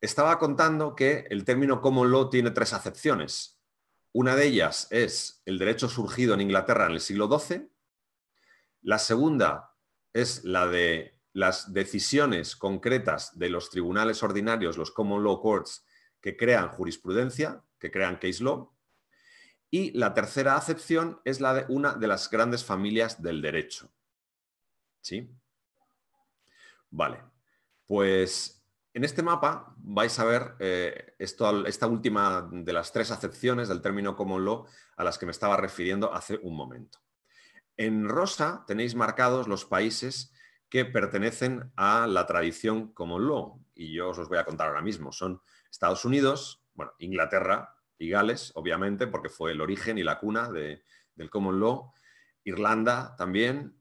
estaba contando que el término common law tiene tres acepciones. Una de ellas es el derecho surgido en Inglaterra en el siglo XII. La segunda es la de las decisiones concretas de los tribunales ordinarios, los common law courts, que crean jurisprudencia, que crean case law. Y la tercera acepción es la de una de las grandes familias del derecho. ¿Sí? Vale. Pues en este mapa vais a ver eh, esta última de las tres acepciones del término common law a las que me estaba refiriendo hace un momento. En rosa tenéis marcados los países que pertenecen a la tradición common law y yo os los voy a contar ahora mismo. Son Estados Unidos, bueno, Inglaterra y Gales, obviamente, porque fue el origen y la cuna del common law, Irlanda también,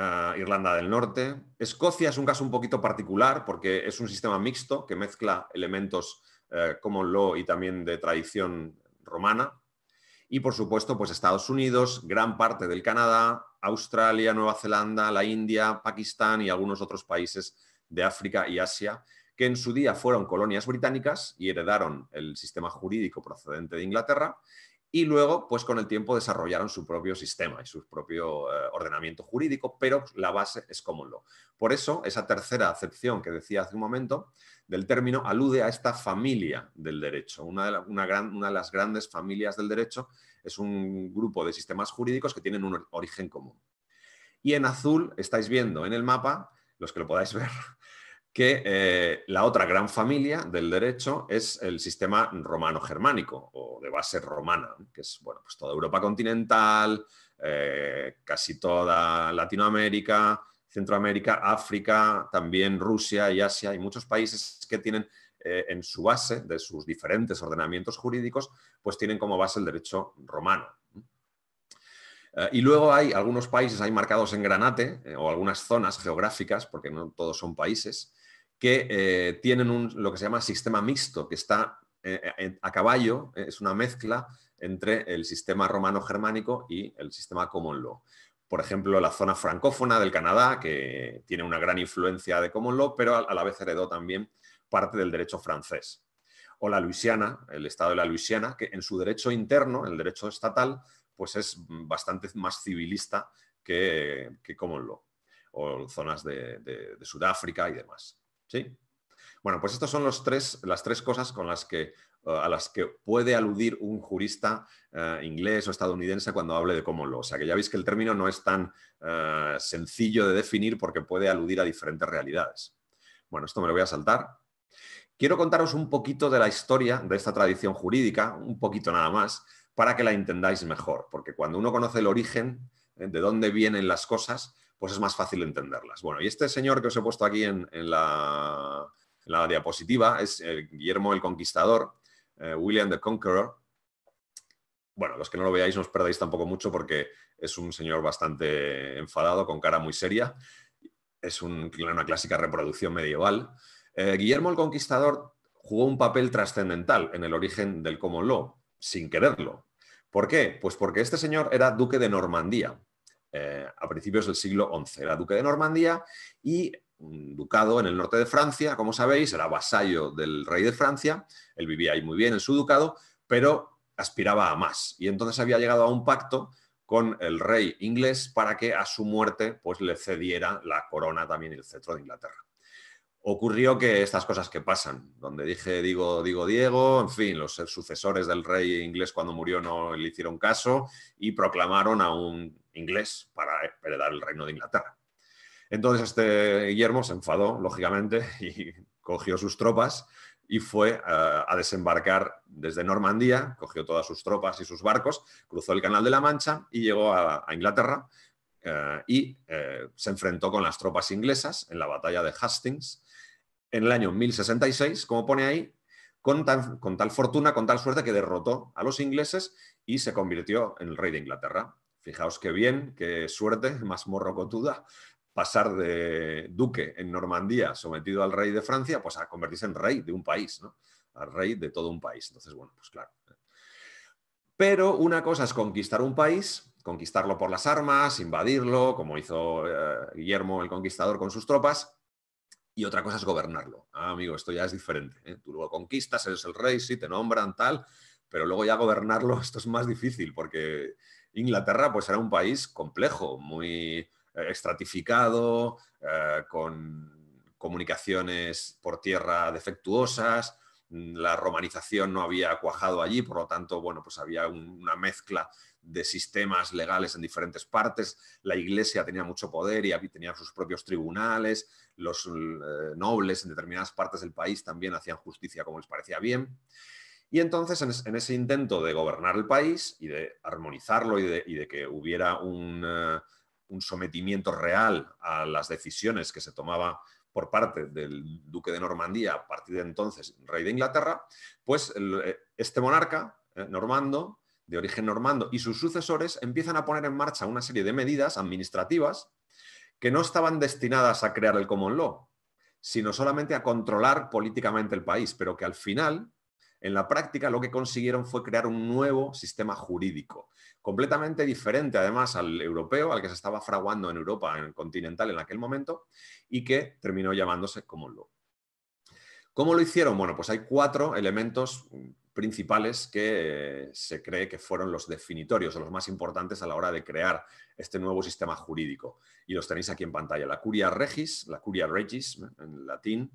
eh, Irlanda del Norte. Escocia es un caso un poquito particular porque es un sistema mixto que mezcla elementos common eh, como lo y también de tradición romana. Y por supuesto, pues Estados Unidos, gran parte del Canadá, Australia, Nueva Zelanda, la India, Pakistán y algunos otros países de África y Asia, que en su día fueron colonias británicas y heredaron el sistema jurídico procedente de Inglaterra y luego, pues con el tiempo desarrollaron su propio sistema y su propio eh, ordenamiento jurídico, pero la base es common lo Por eso, esa tercera acepción que decía hace un momento del término alude a esta familia del derecho. una de las grandes familias del derecho es un grupo de sistemas jurídicos que tienen un origen común. Y en azul estáis viendo en el mapa, los que lo podáis ver, que eh, la otra gran familia del derecho es el sistema romano-germánico o de base romana, que es bueno, pues toda Europa continental, eh, casi toda Latinoamérica, Centroamérica, África, también Rusia y Asia y muchos países que tienen eh, en su base de sus diferentes ordenamientos jurídicos, pues tienen como base el derecho romano. y luego hay algunos países, hay marcados en granate o algunas zonas geográficas, porque no todos son países, que eh, tienen lo que se llama sistema mixto, que está eh, eh, a caballo, es una mezcla entre el sistema romano-germánico y el sistema common law. Por ejemplo, la zona francófona del Canadá, que tiene una gran influencia de common law, pero a la vez heredó también parte del derecho francés. O la Luisiana, el estado de la Luisiana, que en su derecho interno, el derecho estatal, pues es bastante más civilista que, que common law. O zonas de Sudáfrica y demás. ¿Sí? Bueno, pues estas son las tres cosas con las que, eh, a las que puede aludir un jurista eh, inglés o estadounidense cuando hable de common law. O sea, que ya veis que el término no es tan eh, sencillo de definir porque puede aludir a diferentes realidades. Bueno, esto me lo voy a saltar. Quiero contaros un poquito de la historia de esta tradición jurídica, un poquito nada más, para que la entendáis mejor, porque cuando uno conoce el origen, de dónde vienen las cosas, pues es más fácil entenderlas. Bueno, y este señor que os he puesto aquí en, la, diapositiva es eh, Guillermo el Conquistador, eh, William the Conqueror. Bueno, los que no lo veáis no os perdáis tampoco mucho porque es un señor bastante enfadado, con cara muy seria. Es una clásica reproducción medieval. Eh, Guillermo el Conquistador jugó un papel trascendental en el origen del common law, sin quererlo. ¿Por qué? Pues porque este señor era duque de Normandía, eh, a principios del siglo XI. Era duque de Normandía y un mm, ducado en el norte de Francia, como sabéis, era vasallo del rey de Francia, él vivía ahí muy bien en su ducado, pero aspiraba a más. Y entonces había llegado a un pacto con el rey inglés para que a su muerte pues, le cediera la corona también y el cetro de Inglaterra. Ocurrió que estas cosas que pasan, donde dije, digo, digo, Diego, en fin, los sucesores del rey inglés cuando murió no le hicieron caso y proclamaron a un inglés para heredar el reino de Inglaterra. Entonces este Guillermo se enfadó, lógicamente, y cogió sus tropas y fue eh, a desembarcar desde Normandía, cogió todas sus tropas y sus barcos, cruzó el Canal de la Mancha y llegó a, Inglaterra eh, y eh, se enfrentó con las tropas inglesas en la batalla de Hastings en el año 1066, como pone ahí, con, con tal fortuna, con tal suerte que derrotó a los ingleses y se convirtió en el rey de Inglaterra. Fijaos qué bien, qué suerte, más cotuda, pasar de duque en Normandía sometido al rey de Francia, pues a convertirse en rey de un país, ¿no? Al rey de todo un país. Entonces, bueno, pues claro. Pero una cosa es conquistar un país, conquistarlo por las armas, invadirlo, como hizo eh, Guillermo el Conquistador con sus tropas, y otra cosa es gobernarlo. Ah, amigo, esto ya es diferente. ¿eh? Tú lo conquistas, eres el rey, sí, te nombran, tal, pero luego ya gobernarlo, esto es más difícil porque Inglaterra pues era un país complejo, muy eh, estratificado, eh, con comunicaciones por tierra defectuosas, mm, la romanización no había cuajado allí, por lo tanto, bueno, pues había una mezcla de sistemas legales en diferentes partes, la iglesia tenía mucho poder y tenía sus propios tribunales, los eh, nobles en determinadas partes del país también hacían justicia como les parecía bien. Y entonces, en, ese intento de gobernar el país y de armonizarlo y de, que hubiera eh, un, sometimiento real a las decisiones que se tomaba por parte del duque de Normandía, a partir de entonces rey de Inglaterra, pues eh, este monarca eh, normando, de origen normando, y sus sucesores empiezan a poner en marcha una serie de medidas administrativas que no estaban destinadas a crear el common law, sino solamente a controlar políticamente el país, pero que al final en la práctica lo que consiguieron fue crear un nuevo sistema jurídico, completamente diferente además al europeo, al que se estaba fraguando en Europa en el continental en aquel momento, y que terminó llamándose como lo. ¿Cómo lo hicieron? Bueno, pues hay cuatro elementos principales que eh, se cree que fueron los definitorios o los más importantes a la hora de crear este nuevo sistema jurídico. Y los tenéis aquí en pantalla. La curia regis, la curia regis en latín,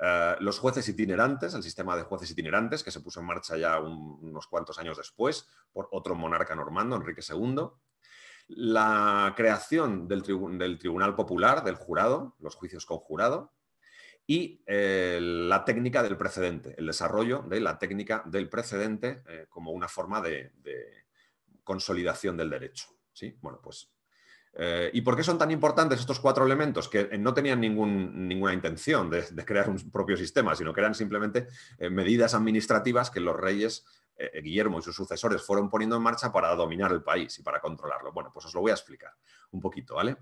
eh, los jueces itinerantes, el sistema de jueces itinerantes que se puso en marcha ya unos cuantos años después por otro monarca normando, Enrique II. La creación del, Tribunal Popular, del jurado, los juicios con jurado. Y eh, la técnica del precedente, el desarrollo de la técnica del precedente eh, como una forma de, de consolidación del derecho. ¿sí? Bueno, pues eh, ¿Y por qué son tan importantes estos cuatro elementos que eh, no tenían ninguna intención de, crear un propio sistema, sino que eran simplemente eh, medidas administrativas que los reyes Guillermo y sus sucesores fueron poniendo en marcha para dominar el país y para controlarlo? Bueno, pues os lo voy a explicar un poquito, ¿vale?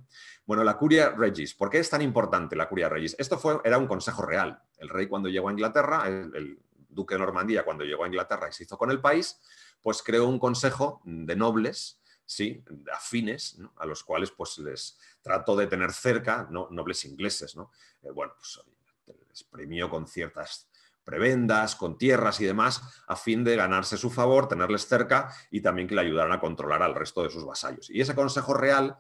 Bueno, la Curia Regis. ¿Por qué es tan importante la Curia Regis? Esto fue, era un consejo real. El rey cuando llegó a Inglaterra, el, el duque de Normandía cuando llegó a Inglaterra y se hizo con el país, pues creó un consejo de nobles sí, afines, a los cuales pues les trató de tener cerca, nobles ingleses, ¿no? Eh, bueno, pues les premió con ciertas prebendas, con tierras y demás, a fin de ganarse su favor, tenerles cerca y también que le ayudaran a controlar al resto de sus vasallos. Y ese Consejo Real,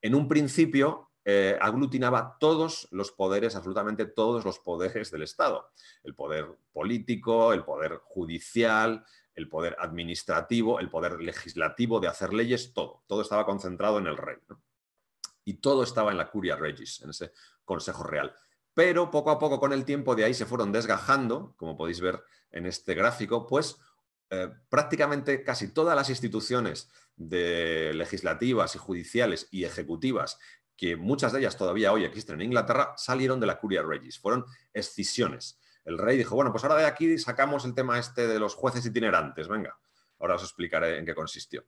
en un principio, eh, aglutinaba todos los poderes, absolutamente todos los poderes del Estado. El poder político, el poder judicial, el poder administrativo, el poder legislativo de hacer leyes, todo. Todo estaba concentrado en el rey. Y todo estaba en la curia regis, en ese consejo real. Pero poco a poco, con el tiempo, de ahí se fueron desgajando, como podéis ver en este gráfico, pues eh, prácticamente casi todas las instituciones legislativas y judiciales y ejecutivas, que muchas de ellas todavía hoy existen en Inglaterra, salieron de la curia regis, fueron escisiones el rey dijo, bueno, pues ahora de aquí sacamos el tema este de los jueces itinerantes, venga, ahora os explicaré en qué consistió.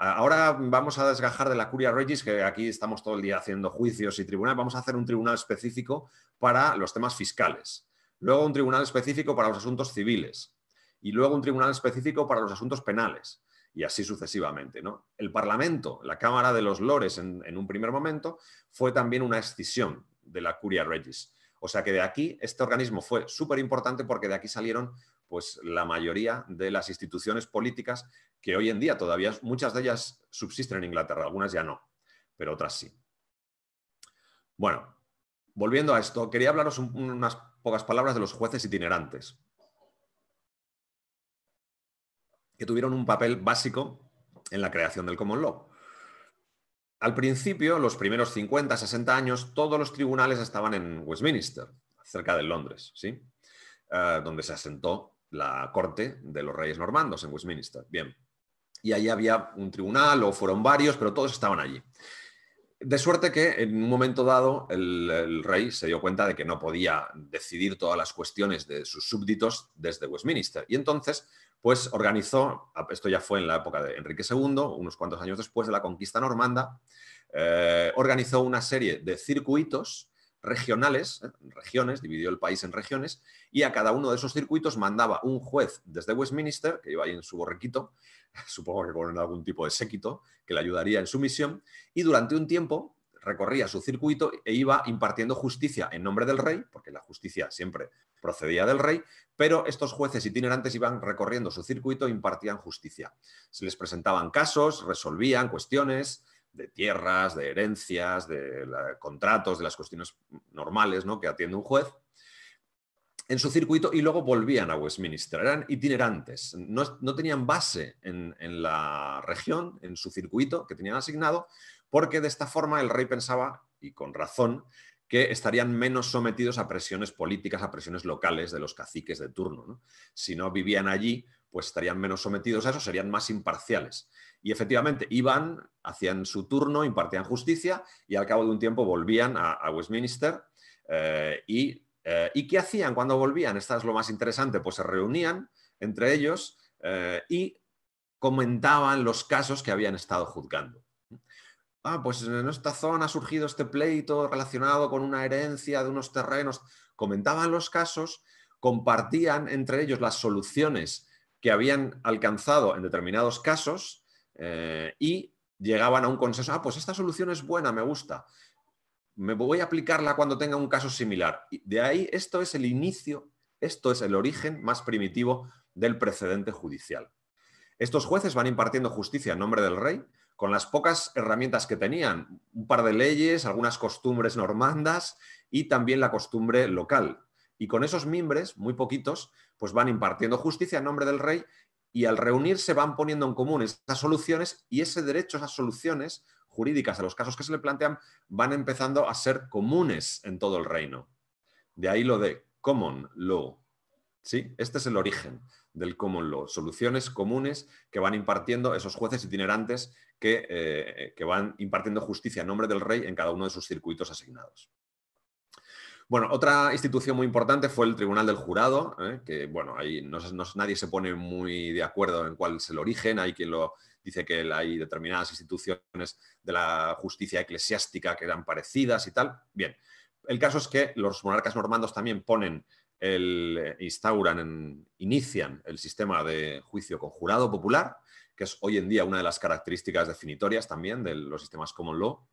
Ahora vamos a desgajar de la curia regis, que aquí estamos todo el día haciendo juicios y tribunales, vamos a hacer un tribunal específico para los temas fiscales, luego un tribunal específico para los asuntos civiles y luego un tribunal específico para los asuntos penales y así sucesivamente. ¿no? El Parlamento, la Cámara de los Lores en, en, un primer momento, fue también una escisión de la curia regis. O sea que de aquí, este organismo fue súper importante porque de aquí salieron pues la mayoría de las instituciones políticas que hoy en día todavía muchas de ellas subsisten en Inglaterra, algunas ya no, pero otras sí. Bueno, volviendo a esto, quería hablaros unas pocas palabras de los jueces itinerantes, que tuvieron un papel básico en la creación del Common Law. Al principio, los primeros 50, 60 años, todos los tribunales estaban en Westminster, cerca de Londres, ¿sí? Eh, donde se asentó la corte de los reyes normandos en Westminster. Bien. Y ahí había un tribunal, o fueron varios, pero todos estaban allí. De suerte que en un momento dado el, rey se dio cuenta de que no podía decidir todas las cuestiones de sus súbditos desde Westminster. Y entonces pues organizó, ah, esto ya fue en la época de Enrique II, unos cuantos años después de la conquista normanda, eh, organizó una serie de circuitos regionales, eh, regiones, dividió el país en regiones, y a cada uno de esos circuitos mandaba un juez desde Westminster, que iba ahí en su borrequito, supongo que con algún tipo de séquito, que le ayudaría en su misión, y durante un tiempo recorría su circuito e iba impartiendo justicia en nombre del rey, porque la justicia siempre procedía del rey, pero estos jueces itinerantes iban recorriendo su circuito e impartían justicia. Se les presentaban casos, resolvían cuestiones de tierras, de herencias, de contratos, de las cuestiones normales que atiende un juez en su circuito y luego volvían a Westminster. Eran itinerantes, no, tenían base en, la región, en su circuito que tenían asignado, porque de esta forma el rey pensaba, y con razón, que estarían menos sometidos a presiones políticas, a presiones locales de los caciques de turno. Si no vivían allí, pues estarían menos sometidos a eso, serían más imparciales. Y efectivamente, iban, hacían su turno, impartían justicia y al cabo de un tiempo volvían a, Westminster. Eh, eh, y, qué hacían cuando volvían? Esta es lo más interesante, pues se reunían entre ellos eh, y comentaban los casos que habían estado juzgando ah, pues en esta zona ha surgido este pleito relacionado con una herencia de unos terrenos. Comentaban los casos, compartían entre ellos las soluciones que habían alcanzado en determinados casos eh, y llegaban a un consenso, ah, pues esta solución es buena, me gusta, me voy a aplicarla cuando tenga un caso similar. de ahí, esto es el inicio, esto es el origen más primitivo del precedente judicial. Estos jueces van impartiendo justicia en nombre del rey, con las pocas herramientas que tenían, un par de leyes, algunas costumbres normandas y también la costumbre local. Y con esos mimbres, muy poquitos, pues van impartiendo justicia en nombre del rey y al reunirse van poniendo en común esas soluciones y ese derecho, esas soluciones jurídicas a los casos que se le plantean, van empezando a ser comunes en todo el reino. De ahí lo de common law, ¿sí? Este es el origen del common law, soluciones comunes que van impartiendo esos jueces itinerantes que, eh, van impartiendo justicia en nombre del rey en cada uno de sus circuitos asignados. Bueno, otra institución muy importante fue el Tribunal del Jurado, ¿eh? que bueno, ahí nadie se pone muy de acuerdo en cuál es el origen, hay quien lo dice que hay determinadas instituciones de la justicia eclesiástica que eran parecidas y tal. Bien, el caso es que los monarcas normandos también ponen el, eh, instauran, inician el sistema de juicio con jurado popular, que es hoy en día una de las características definitorias también de los sistemas common law,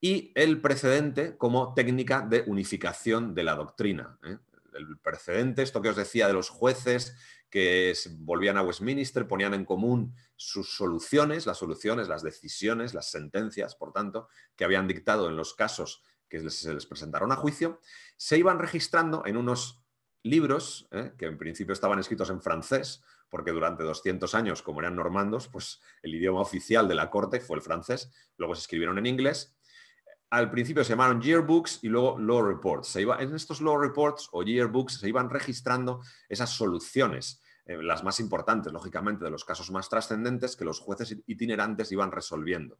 y el precedente como técnica de unificación de la doctrina. ¿eh? El precedente, esto que os decía de los jueces que volvían a Westminster, ponían en común sus soluciones, las soluciones, las decisiones, las sentencias, por tanto, que habían dictado en los casos que se les presentaron a juicio, se iban registrando en unos libros, ¿eh? que en principio estaban escritos en francés, porque durante 200 años, como eran normandos, pues el idioma oficial de la corte fue el francés, luego se escribieron en inglés. Al principio se llamaron yearbooks y luego law reports. en estos law reports o yearbooks se iban registrando esas soluciones, eh, las más importantes, lógicamente, de los casos más trascendentes que los jueces itinerantes iban resolviendo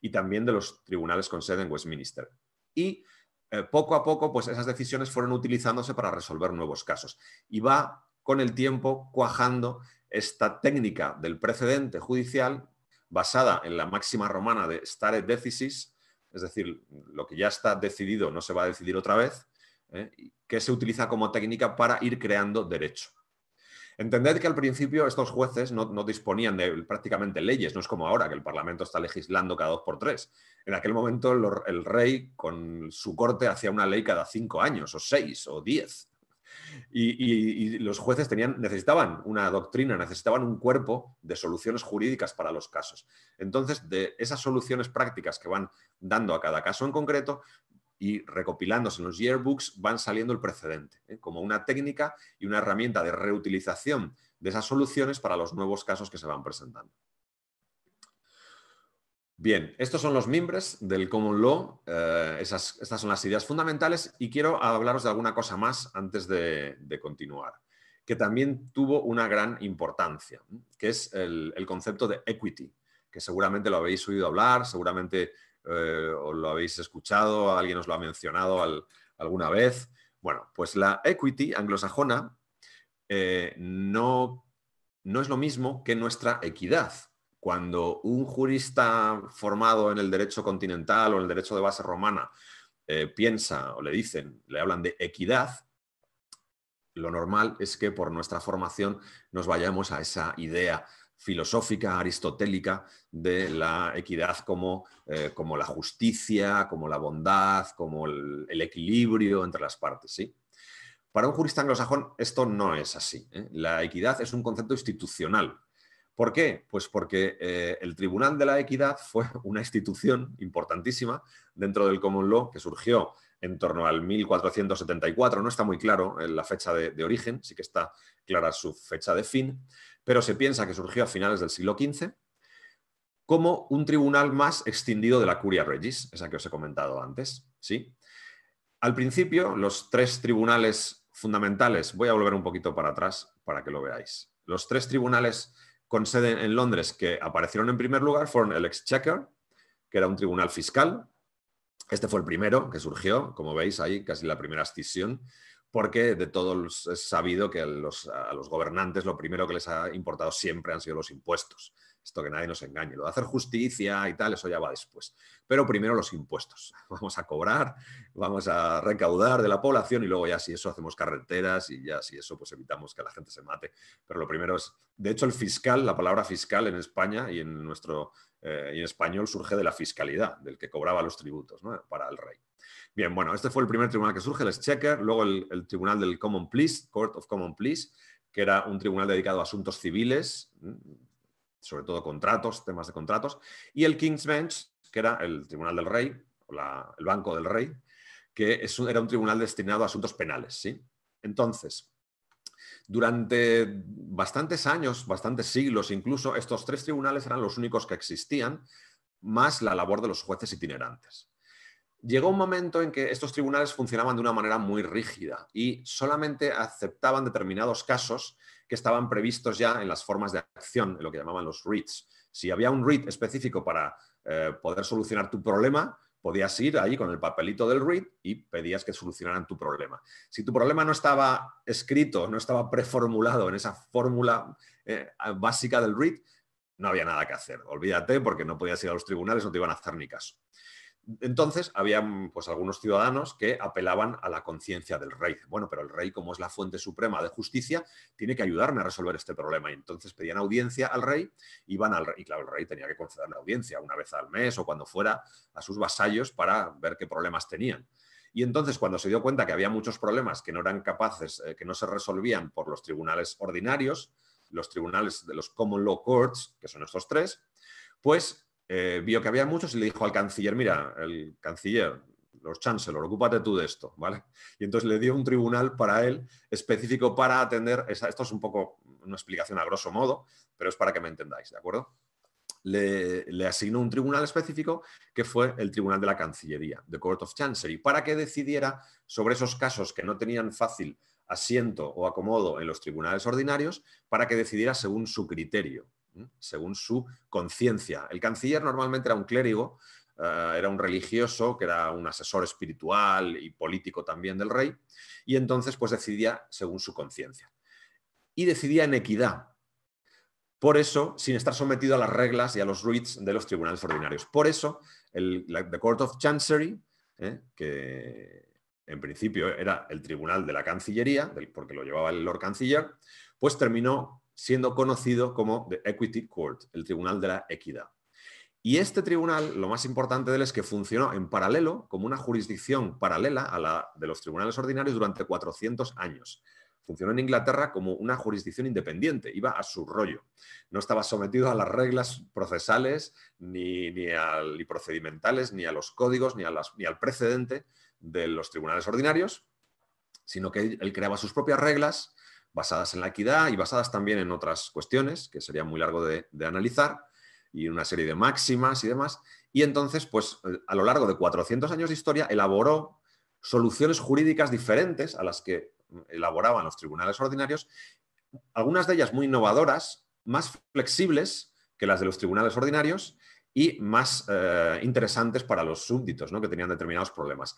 y también de los tribunales con sede en Westminster y eh, poco a poco pues esas decisiones fueron utilizándose para resolver nuevos casos. Y va con el tiempo cuajando esta técnica del precedente judicial basada en la máxima romana de stare decisis, es decir, lo que ya está decidido no se va a decidir otra vez, eh, que se utiliza como técnica para ir creando derecho. Entended que al principio estos jueces no, disponían de prácticamente leyes, no es como ahora que el Parlamento está legislando cada dos por tres. En aquel momento el, rey con su corte hacía una ley cada cinco años o seis o diez. Y, los jueces tenían, necesitaban una doctrina, necesitaban un cuerpo de soluciones jurídicas para los casos. Entonces, de esas soluciones prácticas que van dando a cada caso en concreto, y recopilándose en los yearbooks van saliendo el precedente, ¿eh? como una técnica y una herramienta de reutilización de esas soluciones para los nuevos casos que se van presentando. Bien, estos son los mimbres del Common Law, eh, esas, estas son las ideas fundamentales y quiero hablaros de alguna cosa más antes de, continuar, que también tuvo una gran importancia, que es el, el concepto de equity, que seguramente lo habéis oído hablar, seguramente os eh, o lo habéis escuchado, alguien os lo ha mencionado alguna vez. Bueno, pues la equity anglosajona eh, no, es lo mismo que nuestra equidad. Cuando un jurista formado en el derecho continental o en el derecho de base romana eh, piensa o le dicen, le hablan de equidad, lo normal es que por nuestra formación nos vayamos a esa idea filosófica, aristotélica, de la equidad como, eh, como la justicia, como la bondad, como el, equilibrio entre las partes. ¿sí? Para un jurista anglosajón esto no es así. ¿eh? La equidad es un concepto institucional. ¿Por qué? Pues porque eh, el Tribunal de la Equidad fue una institución importantísima dentro del Common Law que surgió en torno al 1474, no está muy claro la fecha de, origen, sí que está clara su fecha de fin, pero se piensa que surgió a finales del siglo XV como un tribunal más extendido de la Curia Regis, esa que os he comentado antes. ¿sí? Al principio, los tres tribunales fundamentales, voy a volver un poquito para atrás para que lo veáis. Los tres tribunales con sede en Londres que aparecieron en primer lugar fueron el Exchequer, que era un tribunal fiscal. Este fue el primero que surgió, como veis ahí, casi la primera escisión porque de todos es sabido que a los gobernantes lo primero que les ha importado siempre han sido los impuestos. Esto que nadie nos engañe. Lo de hacer justicia y tal, eso ya va después. Pero primero los impuestos. Vamos a cobrar, vamos a recaudar de la población y luego ya si eso hacemos carreteras y ya si eso pues evitamos que la gente se mate. Pero lo primero es, de hecho el fiscal, la palabra fiscal en España y en nuestro eh, en español surge de la fiscalidad, del que cobraba los tributos para el rey. Bien, bueno, este fue el primer tribunal que surge, el Exchequer, luego el, tribunal del Common Pleas, Court of Common Pleas, que era un tribunal dedicado a asuntos civiles, mm, sobre todo contratos, temas de contratos, y el King's Bench, que era el tribunal del rey, o el banco del rey, que era un tribunal destinado a asuntos penales. ¿sí? Entonces, durante bastantes años, bastantes siglos incluso, estos tres tribunales eran los únicos que existían, más la labor de los jueces itinerantes. Llegó un momento en que estos tribunales funcionaban de una manera muy rígida y solamente aceptaban determinados casos que estaban previstos ya en las formas de acción, en lo que llamaban los REITs. Si había un REIT específico para eh, poder solucionar tu problema, podías ir ahí con el papelito del REIT y pedías que solucionaran tu problema. Si tu problema no estaba escrito, no estaba preformulado en esa fórmula eh, básica del REIT, no había nada que hacer. Olvídate porque no podías ir a los tribunales, no te iban a hacer ni caso. Entonces había pues, algunos ciudadanos que apelaban a la conciencia del rey. Bueno, pero el rey, como es la fuente suprema de justicia, tiene que ayudarme a resolver este problema. Y entonces pedían audiencia al rey, iban al rey, y claro, el rey tenía que conceder la audiencia una vez al mes o cuando fuera a sus vasallos para ver qué problemas tenían. Y entonces, cuando se dio cuenta que había muchos problemas que no eran capaces, eh, que no se resolvían por los tribunales ordinarios, los tribunales de los common law courts, que son estos tres, pues eh, vio que había muchos y le dijo al canciller, mira, el canciller, los chancellor, ocúpate tú de esto, ¿vale? Y entonces le dio un tribunal para él específico para atender, esto es un poco una explicación a grosso modo, pero es para que me entendáis, ¿de acuerdo? Le, le, asignó un tribunal específico que fue el Tribunal de la Cancillería, The Court of Chancery, para que decidiera sobre esos casos que no tenían fácil asiento o acomodo en los tribunales ordinarios, para que decidiera según su criterio según su conciencia. El canciller normalmente era un clérigo, eh, era un religioso, que era un asesor espiritual y político también del rey, y entonces pues decidía según su conciencia. Y decidía en equidad, por eso, sin estar sometido a las reglas y a los rules de los tribunales ordinarios. Por eso, el the Court of Chancery, eh, que en principio era el tribunal de la Cancillería, porque lo llevaba el Lord Canciller, pues terminó siendo conocido como The Equity Court, el Tribunal de la Equidad. Y este tribunal, lo más importante de él es que funcionó en paralelo, como una jurisdicción paralela a la de los tribunales ordinarios durante 400 años. Funcionó en Inglaterra como una jurisdicción independiente, iba a su rollo. No estaba sometido a las reglas procesales, ni, procedimentales, ni a los códigos, ni, ni al precedente de los tribunales ordinarios, sino que él creaba sus propias reglas, basadas en la equidad y basadas también en otras cuestiones, que sería muy largo de, analizar, y una serie de máximas y demás. Y entonces, pues eh, a lo largo de 400 años de historia, elaboró soluciones jurídicas diferentes a las que elaboraban los tribunales ordinarios, algunas de ellas muy innovadoras, más flexibles que las de los tribunales ordinarios y más eh, interesantes para los súbditos ¿no? que tenían determinados problemas.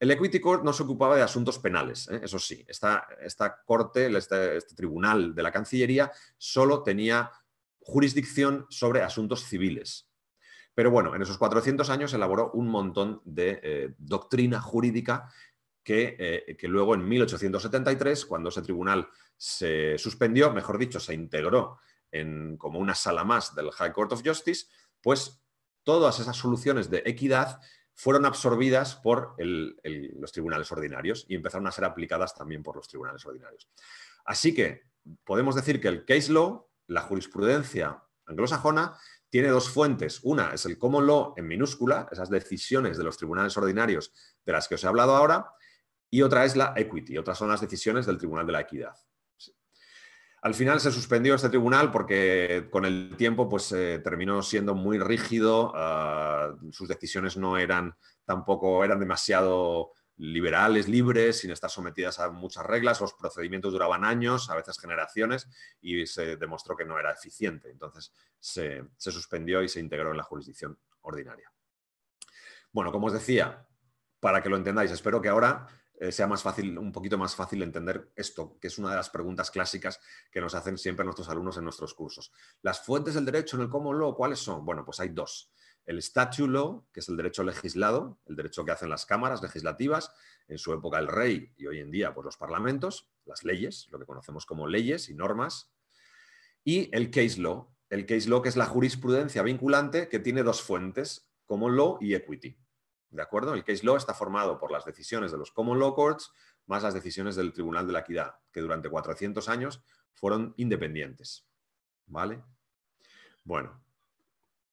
El Equity Court no se ocupaba de asuntos penales, ¿eh? eso sí. Esta, esta corte, este, este, tribunal de la Cancillería, solo tenía jurisdicción sobre asuntos civiles. Pero bueno, en esos 400 años elaboró un montón de eh, doctrina jurídica que, eh, que, luego en 1873, cuando ese tribunal se suspendió, mejor dicho, se integró en, como una sala más del High Court of Justice, pues todas esas soluciones de equidad fueron absorbidas por los tribunales ordinarios y empezaron a ser aplicadas también por los tribunales ordinarios. Así que podemos decir que el case law, la jurisprudencia anglosajona, tiene dos fuentes. Una es el common law en minúscula, esas decisiones de los tribunales ordinarios de las que os he hablado ahora, y otra es la equity, otras son las decisiones del Tribunal de la Equidad. Al final se suspendió este tribunal porque con el tiempo pues, eh, terminó siendo muy rígido, ah, sus decisiones no eran tampoco, eran demasiado liberales, libres, sin estar sometidas a muchas reglas, los procedimientos duraban años, a veces generaciones, y se demostró que no era eficiente. Entonces se, se suspendió y se integró en la jurisdicción ordinaria. Bueno, como os decía, para que lo entendáis, espero que ahora eh, sea más fácil, un poquito más fácil entender esto, que es una de las preguntas clásicas que nos hacen siempre nuestros alumnos en nuestros cursos. Las fuentes del derecho en el common law, ¿cuáles son? Bueno, pues hay dos. El statute law, que es el derecho legislado, el derecho que hacen las cámaras legislativas, en su época el rey y hoy en día pues, los parlamentos, las leyes, lo que conocemos como leyes y normas. Y el case law, el case law que es la jurisprudencia vinculante que tiene dos fuentes, common law y equity. ¿De acuerdo? El case law está formado por las decisiones de los Common Law Courts más las decisiones del Tribunal de la Equidad, que durante 400 años fueron independientes. ¿Vale? Bueno,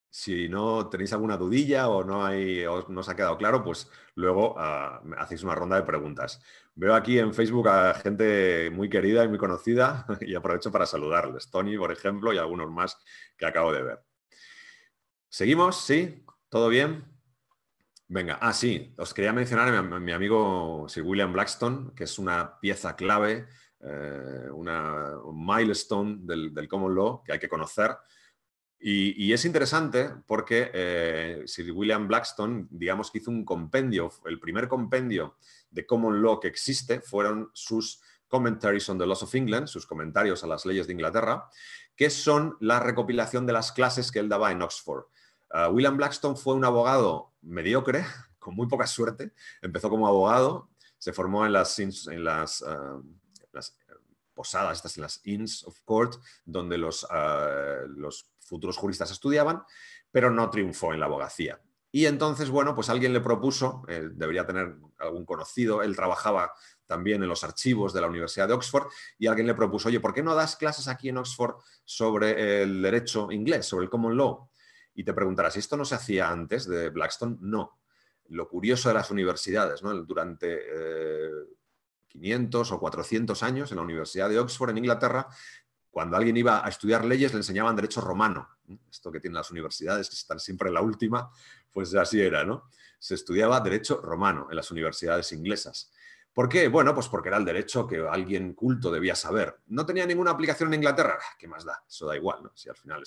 si no tenéis alguna dudilla o no, hay, os, ha quedado claro, pues luego ah, hacéis una ronda de preguntas. Veo aquí en Facebook a gente muy querida y muy conocida y aprovecho para saludarles. Tony, por ejemplo, y algunos más que acabo de ver. ¿Seguimos? ¿Sí? ¿Todo bien? Venga, ah, sí, os quería mencionar a mi, amigo Sir William Blackstone, que es una pieza clave, eh, una un milestone del, Common Law que hay que conocer. Y, es interesante porque eh, Sir William Blackstone, digamos que hizo un compendio, el primer compendio de Common Law que existe fueron sus Commentaries on the Laws of England, sus comentarios a las leyes de Inglaterra, que son la recopilación de las clases que él daba en Oxford. Ah, William Blackstone fue un abogado mediocre, con muy poca suerte. Empezó como abogado, se formó en las, ah, eh, posadas, estas en las Inns of Court, donde ah, los, futuros juristas estudiaban, pero no triunfó en la abogacía. Y entonces, bueno, pues alguien le propuso, debería tener algún conocido, él trabajaba también en los archivos de la Universidad de Oxford, y alguien le propuso, oye, ¿por qué no das clases aquí en Oxford sobre el derecho inglés, sobre el common law? Y te preguntarás, ¿esto no se hacía antes de Blackstone? No. Lo curioso de las universidades, ¿no? durante 500 eh, o 400 años en la Universidad de Oxford, en Inglaterra, cuando alguien iba a estudiar leyes le enseñaban derecho romano. ¿eh? Esto que tienen las universidades, que están siempre en la última, pues así era, ¿no? Se estudiaba derecho romano en las universidades inglesas. ¿Por qué? Bueno, pues porque era el derecho que alguien culto debía saber. No tenía ninguna aplicación en Inglaterra. Ah, ¿Qué más da? Eso da igual, ¿no? Si al final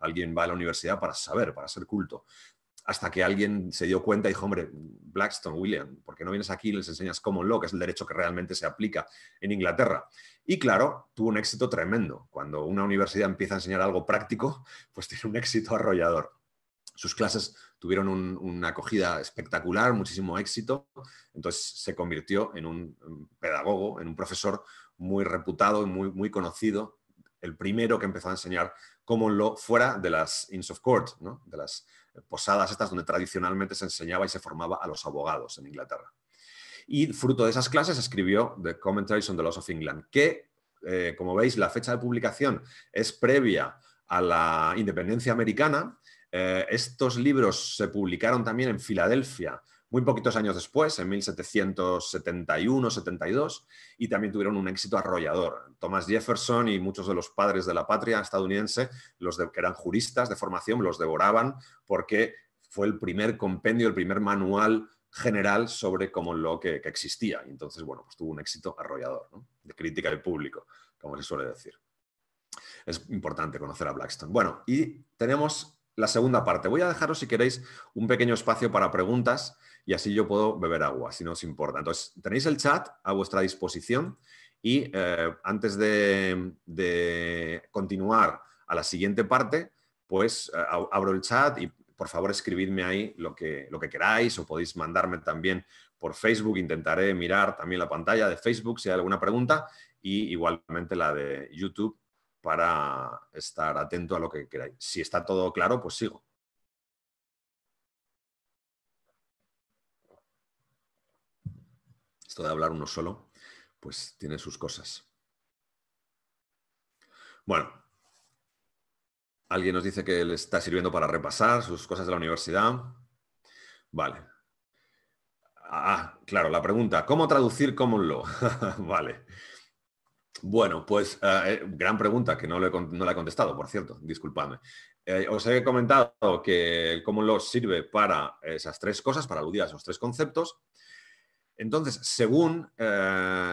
alguien va a la universidad para saber, para ser culto. Hasta que alguien se dio cuenta y dijo, hombre, Blackstone, William, ¿por qué no vienes aquí y les enseñas common law, que es el derecho que realmente se aplica en Inglaterra? Y claro, tuvo un éxito tremendo. Cuando una universidad empieza a enseñar algo práctico, pues tiene un éxito arrollador. Sus clases tuvieron una acogida espectacular, muchísimo éxito, entonces se convirtió en un pedagogo, en un profesor muy reputado y muy, muy conocido, el primero que empezó a enseñar cómo lo fuera de las Inns of Court, de las posadas estas donde tradicionalmente se enseñaba y se formaba a los abogados en Inglaterra. Y fruto de esas clases escribió The Commentaries on the Laws of England, que, eh, como veis, la fecha de publicación es previa a la independencia americana, eh, estos libros se publicaron también en Filadelfia muy poquitos años después, en 1771-72, y también tuvieron un éxito arrollador. Thomas Jefferson y muchos de los padres de la patria estadounidense, los que eran juristas de formación, los devoraban porque fue el primer compendio, el primer manual general sobre cómo lo que, existía. Y entonces, bueno, pues tuvo un éxito arrollador, de crítica del público, como se suele decir. Es importante conocer a Blackstone. Bueno, y tenemos la segunda parte. Voy a dejaros, si queréis, un pequeño espacio para preguntas y así yo puedo beber agua, si no os importa. Entonces, tenéis el chat a vuestra disposición y eh, antes de, continuar a la siguiente parte, pues eh, abro el chat y por favor escribidme ahí lo que, lo que queráis o podéis mandarme también por Facebook. Intentaré mirar también la pantalla de Facebook si hay alguna pregunta y igualmente la de YouTube para estar atento a lo que queráis. Si está todo claro, pues sigo. Esto de hablar uno solo, pues tiene sus cosas. Bueno, alguien nos dice que le está sirviendo para repasar sus cosas de la universidad. Vale. Ah, ah claro, la pregunta, ¿cómo traducir Common lo? vale. Bueno, pues eh, eh, gran pregunta que no, le, la he contestado, por cierto, disculpadme. Eh, os he comentado que el Common Law sirve para esas tres cosas, para aludir a esos tres conceptos. Entonces, según,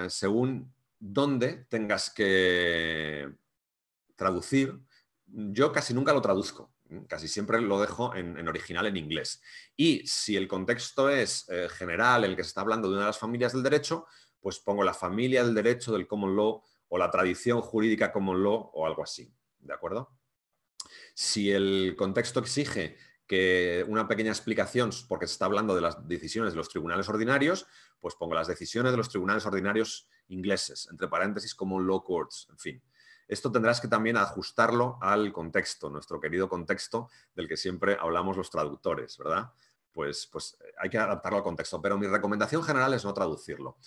según dónde tengas que traducir, yo casi nunca lo traduzco, casi siempre lo dejo en, en original en inglés. Y si el contexto es general, el que se está hablando de una de las familias del derecho, pues pongo la familia del derecho del Common Law o la tradición jurídica common law o algo así. ¿De acuerdo? Si el contexto exige que una pequeña explicación, porque se está hablando de las decisiones de los tribunales ordinarios, pues pongo las decisiones de los tribunales ordinarios ingleses, entre paréntesis, common law courts, en fin. Esto tendrás que también ajustarlo al contexto, nuestro querido contexto del que siempre hablamos los traductores, ¿verdad? Pues, pues hay que adaptarlo al contexto, pero mi recomendación general es no traducirlo.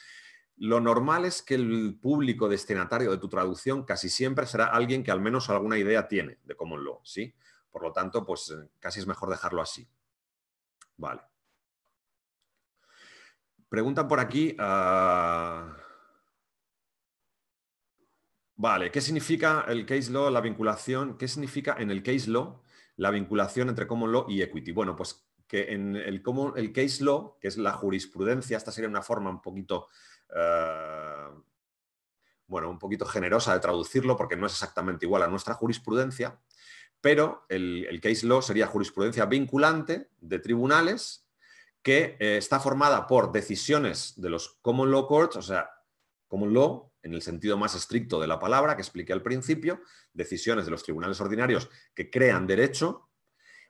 Lo normal es que el público destinatario de tu traducción casi siempre será alguien que al menos alguna idea tiene de Common Law, ¿sí? Por lo tanto, pues eh, casi es mejor dejarlo así. Vale. Preguntan por aquí. Ah, vale, ¿qué significa el case law, la vinculación? ¿Qué significa en el case law la vinculación entre common law y equity? Bueno, pues que en el, el case law, que es la jurisprudencia, esta sería una forma un poquito, eh, bueno, un poquito generosa de traducirlo porque no es exactamente igual a nuestra jurisprudencia, pero el, case law sería jurisprudencia vinculante de tribunales que eh, está formada por decisiones de los common law courts, o sea, common law en el sentido más estricto de la palabra que expliqué al principio, decisiones de los tribunales ordinarios que crean derecho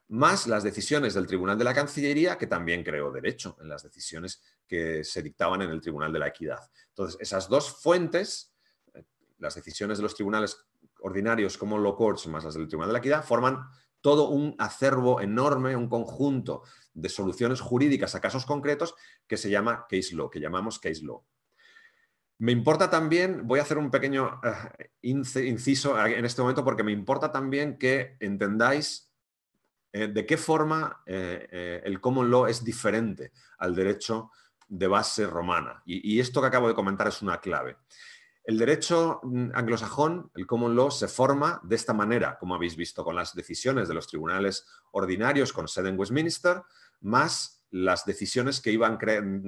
más las decisiones del Tribunal de la Cancillería, que también creó derecho en las decisiones que se dictaban en el Tribunal de la Equidad. Entonces, esas dos fuentes, eh, las decisiones de los tribunales ordinarios como lo courts más las del Tribunal de la Equidad, forman todo un acervo enorme, un conjunto de soluciones jurídicas a casos concretos que se llama case law, que llamamos case law. Me importa también, voy a hacer un pequeño eh, inciso en este momento porque me importa también que entendáis eh, de qué forma eh, eh, el common law es diferente al derecho de base romana. Y, y, esto que acabo de comentar es una clave. El derecho mm, anglosajón, el common law, se forma de esta manera, como habéis visto, con las decisiones de los tribunales ordinarios con sede en Westminster, más las decisiones que iban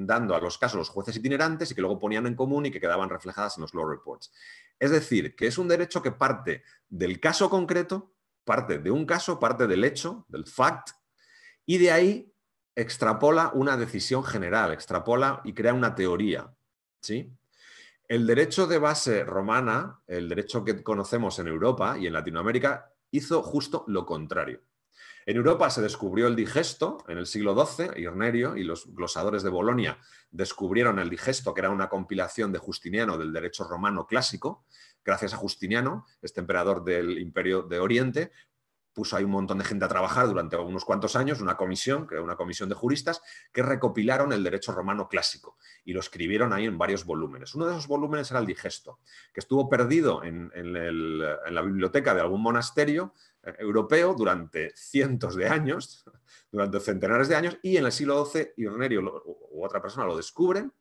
dando a los casos los jueces itinerantes y que luego ponían en común y que quedaban reflejadas en los law reports. Es decir, que es un derecho que parte del caso concreto parte de un caso, parte del hecho, del fact, y de ahí extrapola una decisión general, extrapola y crea una teoría. ¿sí? El derecho de base romana, el derecho que conocemos en Europa y en Latinoamérica, hizo justo lo contrario. En Europa se descubrió el digesto en el siglo XII, Irnerio y los glosadores de Bolonia descubrieron el digesto, que era una compilación de Justiniano del derecho romano clásico, gracias a Justiniano, este emperador del Imperio de Oriente, puso ahí un montón de gente a trabajar durante unos cuantos años, una comisión, una comisión de juristas, que recopilaron el derecho romano clásico y lo escribieron ahí en varios volúmenes. Uno de esos volúmenes era el Digesto, que estuvo perdido en, la biblioteca de algún monasterio eh, europeo durante cientos de años, durante centenares de años, y en el siglo XII Irnerio u otra persona lo descubren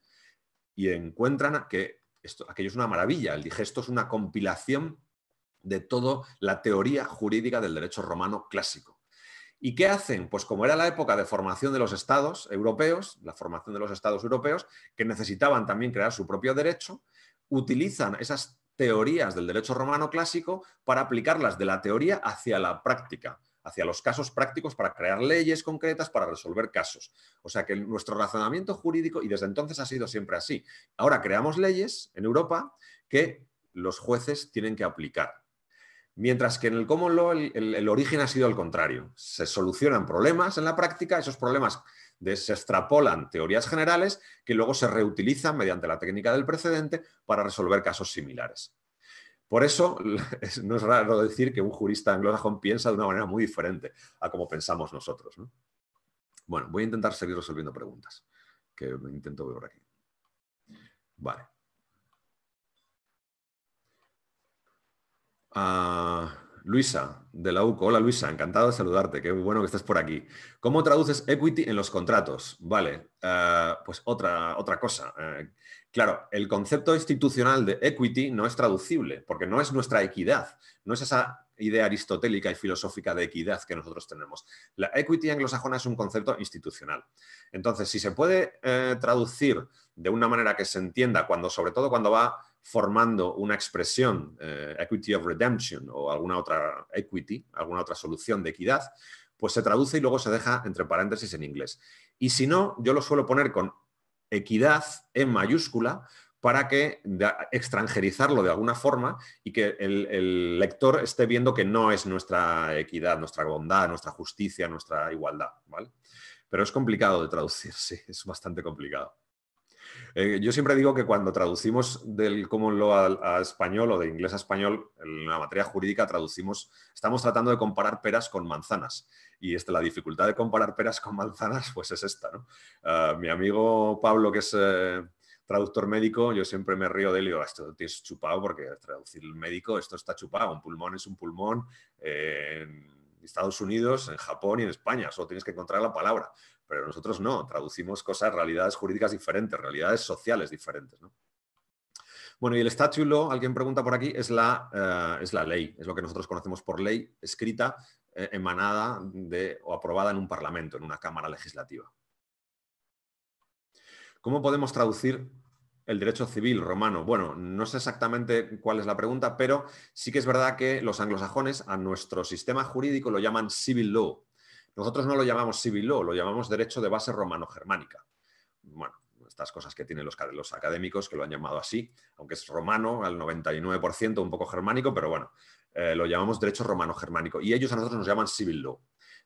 y encuentran que esto, aquello es una maravilla. El digesto es una compilación de toda la teoría jurídica del derecho romano clásico. ¿Y qué hacen? Pues como era la época de formación de los estados europeos, la formación de los estados europeos, que necesitaban también crear su propio derecho, utilizan esas teorías del derecho romano clásico para aplicarlas de la teoría hacia la práctica hacia los casos prácticos para crear leyes concretas para resolver casos. O sea que nuestro razonamiento jurídico, y desde entonces ha sido siempre así, ahora creamos leyes en Europa que los jueces tienen que aplicar. Mientras que en el common law el, origen ha sido al contrario. Se solucionan problemas en la práctica, esos problemas se extrapolan teorías generales que luego se reutilizan mediante la técnica del precedente para resolver casos similares. Por eso no es raro decir que un jurista anglosajón piensa de una manera muy diferente a como pensamos nosotros. Bueno, voy a intentar seguir resolviendo preguntas que intento ver por aquí. Vale. Ah, Luisa, de la UCO. Hola Luisa, encantado de saludarte. Qué bueno que estés por aquí. ¿Cómo traduces equity en los contratos? Vale, eh, pues otra, otra cosa. Eh, Claro, el concepto institucional de equity no es traducible, porque no es nuestra equidad, no es esa idea aristotélica y filosófica de equidad que nosotros tenemos. La equity anglosajona es un concepto institucional. Entonces, si se puede eh, traducir de una manera que se entienda, cuando, sobre todo cuando va formando una expresión, eh, equity of redemption o alguna otra equity, alguna otra solución de equidad, pues se traduce y luego se deja entre paréntesis en inglés. Y si no, yo lo suelo poner con equidad en mayúscula para que extranjerizarlo de alguna forma y que el, lector esté viendo que no es nuestra equidad, nuestra bondad, nuestra justicia, nuestra igualdad, Pero es complicado de traducir, sí, es bastante complicado. Eh, yo siempre digo que cuando traducimos del common law a, español o de inglés a español, en la materia jurídica traducimos, estamos tratando de comparar peras con manzanas. Y este, la dificultad de comparar peras con manzanas, pues es esta. ¿no? Ah, mi amigo Pablo, que es eh, traductor médico, yo siempre me río de él y digo, ah, esto es chupado porque traducir el médico, esto está chupado. Un pulmón es un pulmón. Eh, Estados Unidos, en Japón y en España. Solo tienes que encontrar la palabra. Pero nosotros no, traducimos cosas, realidades jurídicas diferentes, realidades sociales diferentes. Bueno, y el statute law, alguien pregunta por aquí, es la, eh, es la ley, es lo que nosotros conocemos por ley escrita, eh, emanada de, o aprobada en un parlamento, en una cámara legislativa. ¿Cómo podemos traducir el derecho civil romano. Bueno, no sé exactamente cuál es la pregunta, pero sí que es verdad que los anglosajones a nuestro sistema jurídico lo llaman civil law. Nosotros no lo llamamos civil law, lo llamamos derecho de base romano-germánica. Bueno, estas cosas que tienen los, académicos que lo han llamado así, aunque es romano al 99%, un poco germánico, pero bueno, eh, lo llamamos derecho romano-germánico. Y ellos a nosotros nos llaman civil law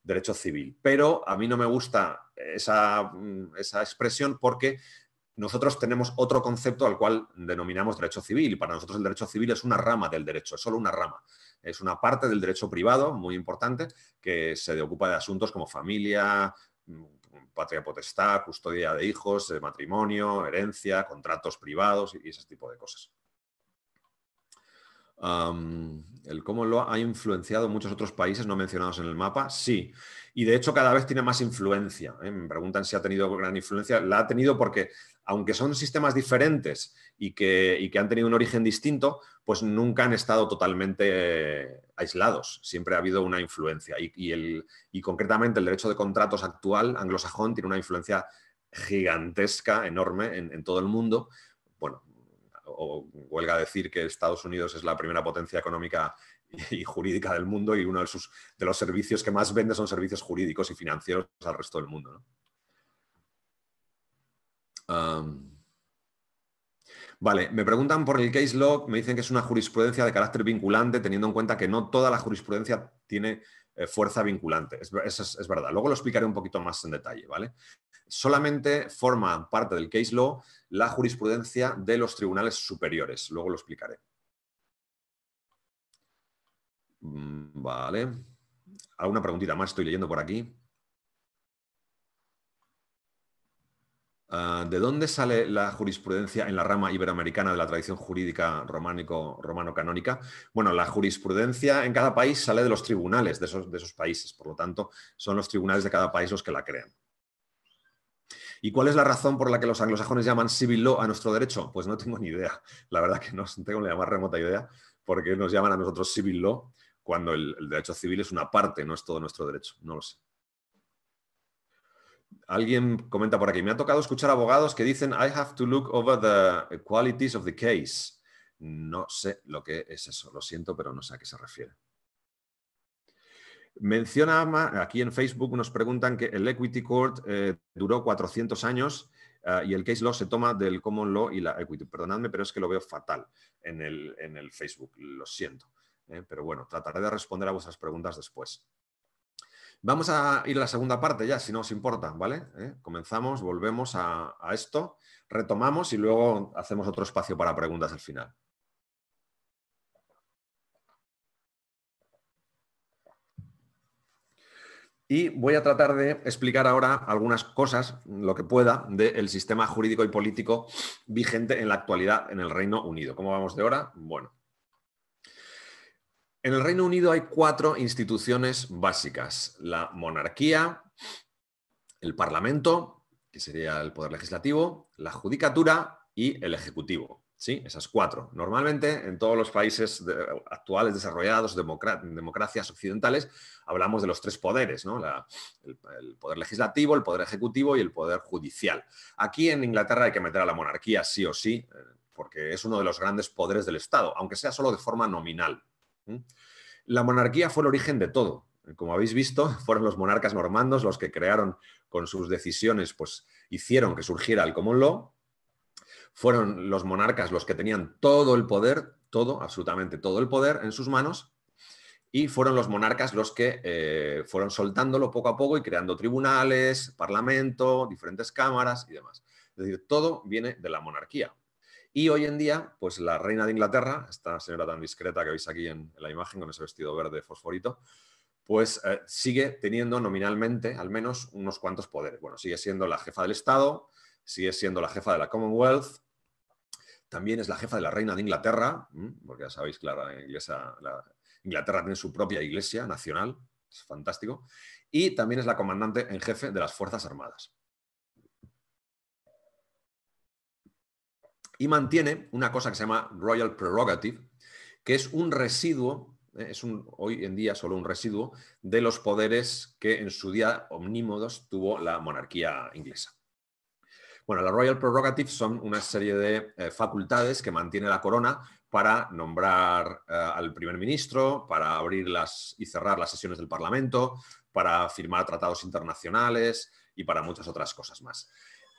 derecho civil. Pero a mí no me gusta esa, mm, esa, expresión porque nosotros tenemos otro concepto al cual denominamos derecho civil. y Para nosotros el derecho civil es una rama del derecho, es solo una rama. Es una parte del derecho privado, muy importante, que se ocupa de asuntos como familia, mm, patria potestad, custodia de hijos, eh, matrimonio, herencia, contratos privados y ese tipo de cosas. el cómo lo ha influenciado muchos otros países no mencionados en el mapa, sí. Y de hecho cada vez tiene más influencia. ¿eh? Me preguntan si ha tenido gran influencia. La ha tenido porque aunque son sistemas diferentes y que, han tenido un origen distinto, pues nunca han estado totalmente eh, aislados. Siempre ha habido una influencia. Y, concretamente el derecho de contratos actual anglosajón tiene una influencia gigantesca, enorme en, todo el mundo. Bueno, o, huelga decir que Estados Unidos es la primera potencia económica y jurídica del mundo y uno de, de los servicios que más vende son servicios jurídicos y financieros al resto del mundo vale, me preguntan por el case law, me dicen que es una jurisprudencia de carácter vinculante, teniendo en cuenta que no toda la jurisprudencia tiene eh, fuerza vinculante. Es, es, verdad. Luego lo explicaré un poquito más en detalle, ¿vale? Solamente forma parte del case law la jurisprudencia de los tribunales superiores. Luego lo explicaré. Mm, vale. ¿Alguna preguntita más estoy leyendo por aquí? Ah, ¿De dónde sale la jurisprudencia en la rama iberoamericana de la tradición jurídica romano-canónica? Bueno, la jurisprudencia en cada país sale de los tribunales de esos, de esos, países, por lo tanto, son los tribunales de cada país los que la crean. ¿Y cuál es la razón por la que los anglosajones llaman civil law a nuestro derecho? Pues no tengo ni idea. La verdad que no tengo la más remota idea porque nos llaman a nosotros civil law cuando el derecho civil es una parte, no es todo nuestro derecho. No lo sé. Alguien comenta por aquí, me ha tocado escuchar abogados que dicen, I have to look over the qualities of the case. No sé lo que es eso, lo siento, pero no sé a qué se refiere. Menciona aquí en Facebook, nos preguntan que el Equity Court eh, duró 400 años eh, y el case law se toma del common law y la equity. Perdonadme, pero es que lo veo fatal en el, Facebook, lo siento. Eh, pero bueno, trataré de responder a vuestras preguntas después. Vamos a ir a la segunda parte ya, si no os importa, ¿vale? ¿Eh? Comenzamos, volvemos a, a esto, retomamos y luego hacemos otro espacio para preguntas al final. Y voy a tratar de explicar ahora algunas cosas, lo que pueda, del sistema jurídico y político vigente en la actualidad en el Reino Unido. ¿Cómo vamos de hora? Bueno, en el Reino Unido hay cuatro instituciones básicas. La monarquía, el Parlamento, que sería el Poder Legislativo, la Judicatura y el Ejecutivo. ¿Sí? Esas cuatro. Normalmente en todos los países actuales, desarrollados, democracias occidentales, hablamos de los tres poderes, el, poder legislativo, el poder ejecutivo y el poder judicial. Aquí en Inglaterra hay que meter a la monarquía sí o sí, eh, porque es uno de los grandes poderes del Estado, aunque sea solo de forma nominal. La monarquía fue el origen de todo. Como habéis visto, fueron los monarcas normandos los que crearon con sus decisiones, pues hicieron que surgiera el common law. Fueron los monarcas los que tenían todo el poder, todo, absolutamente todo el poder en sus manos. Y fueron los monarcas los que eh, fueron soltándolo poco a poco y creando tribunales, parlamento, diferentes cámaras y demás. Es decir, todo viene de la monarquía. Y hoy en día, pues la reina de Inglaterra, esta señora tan discreta que veis aquí en, la imagen con ese vestido verde fosforito, pues eh, sigue teniendo nominalmente al menos unos cuantos poderes. Bueno, sigue siendo la jefa del Estado, sigue siendo la jefa de la Commonwealth, también es la jefa de la reina de Inglaterra, porque ya sabéis, claro, Inglaterra tiene su propia iglesia nacional, es fantástico, y también es la comandante en jefe de las Fuerzas Armadas. y mantiene una cosa que se llama Royal Prerogative, que es un residuo, eh, es hoy en día solo un residuo, de los poderes que en su día omnímodos tuvo la monarquía inglesa. Bueno, la Royal Prerogative son una serie de eh, facultades que mantiene la corona para nombrar eh, al primer ministro, para abrir y cerrar las sesiones del Parlamento, para firmar tratados internacionales y para muchas otras cosas más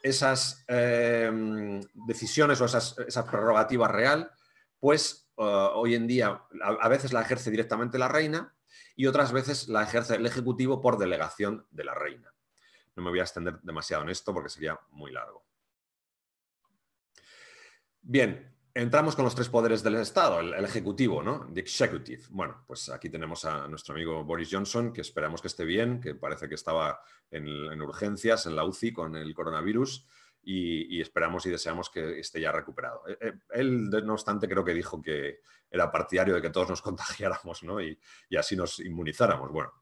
esas em, decisiones o esas, prerrogativas real, pues eh, hoy en día a, veces la ejerce directamente la reina y otras veces la ejerce el Ejecutivo por delegación de la reina. No me voy a extender demasiado en esto porque sería muy largo. Bien, entramos con los tres poderes del Estado, el, ejecutivo, ¿no? The executive. Bueno, pues aquí tenemos a nuestro amigo Boris Johnson, que esperamos que esté bien, que parece que estaba en, urgencias, en la UCI con el coronavirus. Y, esperamos y deseamos que esté ya recuperado. Eh, eh, él, no obstante, creo que dijo que era partidario de que todos nos contagiáramos ¿no? y así nos inmunizáramos. Bueno,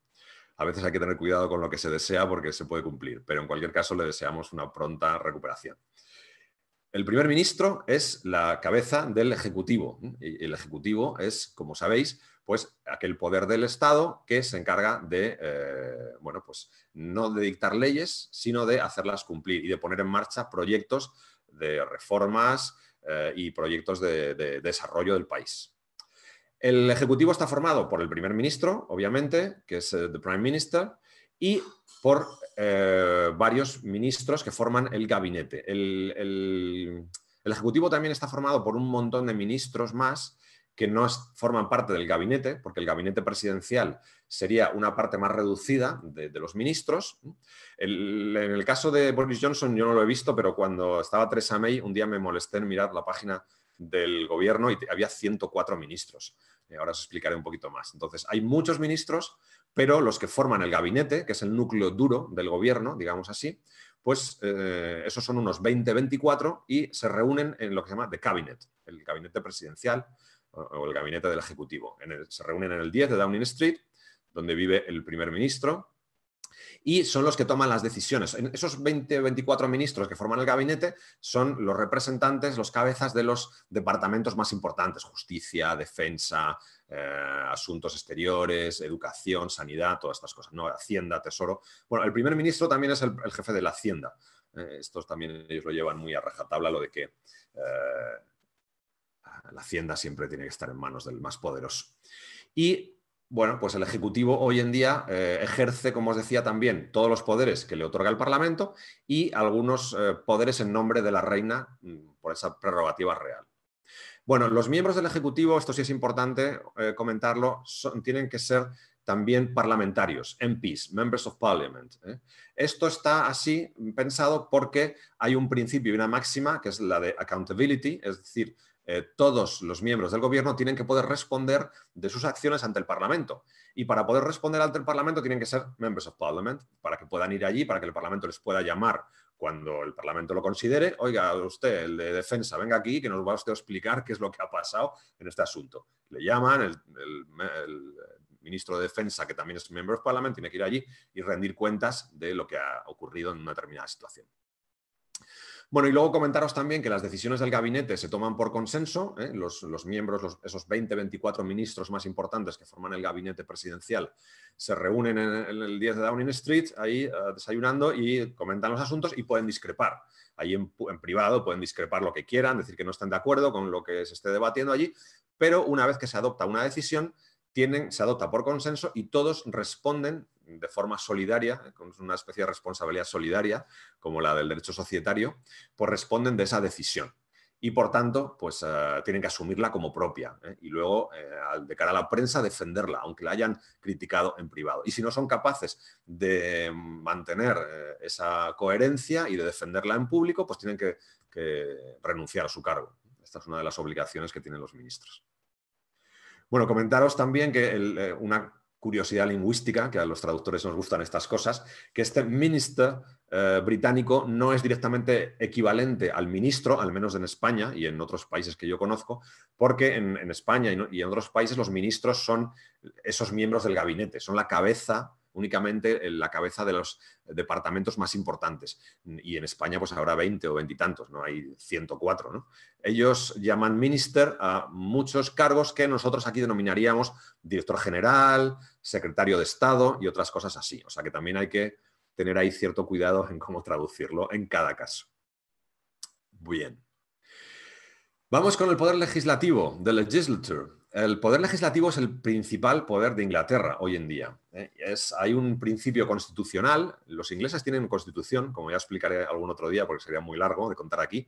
a veces hay que tener cuidado con lo que se desea porque se puede cumplir, pero en cualquier caso le deseamos una pronta recuperación. El primer ministro es la cabeza del Ejecutivo. y El Ejecutivo es, como sabéis, pues aquel poder del Estado que se encarga de, eh, bueno, pues no de dictar leyes, sino de hacerlas cumplir y de poner en marcha proyectos de reformas eh, y proyectos de, de desarrollo del país. El Ejecutivo está formado por el primer ministro, obviamente, que es el eh, Prime Minister, y por eh, varios ministros que forman el gabinete. El, Ejecutivo también está formado por un montón de ministros más que no forman parte del gabinete, porque el gabinete presidencial sería una parte más reducida de, los ministros. en el caso de Boris Johnson, yo no lo he visto, pero cuando estaba Theresa May, un día me molesté en mirar la página del gobierno y había 104 ministros. Eh, ahora os explicaré un poquito más. Entonces, hay muchos ministros, pero los que forman el gabinete, que es el núcleo duro del gobierno, digamos así, pues eh, esos son unos 20-24 y se reúnen en lo que se llama The Cabinet, el gabinete presidencial o, el gabinete del Ejecutivo. En se reúnen en el 10 de Downing Street, donde vive el primer ministro, y son los que toman las decisiones. Esos 20 24 ministros que forman el gabinete son los representantes, los cabezas de los departamentos más importantes, justicia, defensa, eh, asuntos exteriores, educación, sanidad, todas estas cosas, ¿no? Hacienda, tesoro. Bueno, el primer ministro también es el, jefe de la Hacienda. Eh, estos también ellos lo llevan muy a rajatabla, lo de que eh, la Hacienda siempre tiene que estar en manos del más poderoso. Y bueno, pues el Ejecutivo hoy en día ejerce, como os decía, también todos los poderes que le otorga el Parlamento y algunos poderes en nombre de la Reina mm, por esa prerrogativa real. Bueno, los miembros del Ejecutivo, esto sí es importante eh, comentarlo, tienen que ser también parlamentarios, MPs, Members of Parliament. ¿eh? Esto está así pensado porque hay un principio y una máxima que es la de accountability, es decir, eh, todos los miembros del gobierno tienen que poder responder de sus acciones ante el Parlamento. Y para poder responder ante el Parlamento tienen que ser Members of Parliament, para que puedan ir allí, para que el Parlamento les pueda llamar cuando el Parlamento lo considere, oiga, usted, el de defensa, venga aquí que nos va usted a explicar qué es lo que ha pasado en este asunto. Le llaman, el, el ministro de Defensa, que también es miembro del Parlamento, tiene que ir allí y rendir cuentas de lo que ha ocurrido en una determinada situación. Bueno, y luego comentaros también que las decisiones del gabinete se toman por consenso. ¿eh? Los, miembros, esos 20, 24 ministros más importantes que forman el gabinete presidencial, se reúnen en, el 10 de Downing Street, ahí eh, desayunando y comentan los asuntos y pueden discrepar. Ahí en privado pueden discrepar lo que quieran, decir que no están de acuerdo con lo que se esté debatiendo allí, pero una vez que se adopta una decisión, se adopta por consenso y todos responden de forma solidaria, eh, con una especie de responsabilidad solidaria, como la del derecho societario, pues responden de esa decisión. Y por tanto, pues eh, tienen que asumirla como propia eh, y luego, de cara a la prensa, defenderla, aunque la hayan criticado en privado. Y si no son capaces de mantener esa coherencia y de defenderla en público, pues tienen que renunciar a su cargo. Esta es una de las obligaciones que tienen los ministros. Bueno, comentaros también que eh, una curiosidad lingüística, que a los traductores nos gustan estas cosas, que este minister eh, británico no es directamente equivalente al ministro, al menos en España y en otros países que yo conozco, porque en, España y, en otros países los ministros son esos miembros del gabinete, son la cabeza únicamente en la cabeza de los departamentos más importantes. Y en España pues ahora 20 o 20 y tantos, ¿no? Hay 104, ¿no? Ellos llaman minister a muchos cargos que nosotros aquí denominaríamos director general, secretario de Estado y otras cosas así. O sea que también hay que tener ahí cierto cuidado en cómo traducirlo en cada caso. Bien. Vamos con el poder legislativo, the legislature el poder legislativo es el principal poder de Inglaterra hoy en día. ¿eh? hay un principio constitucional, los ingleses tienen constitución, como ya explicaré algún otro día porque sería muy largo de contar aquí,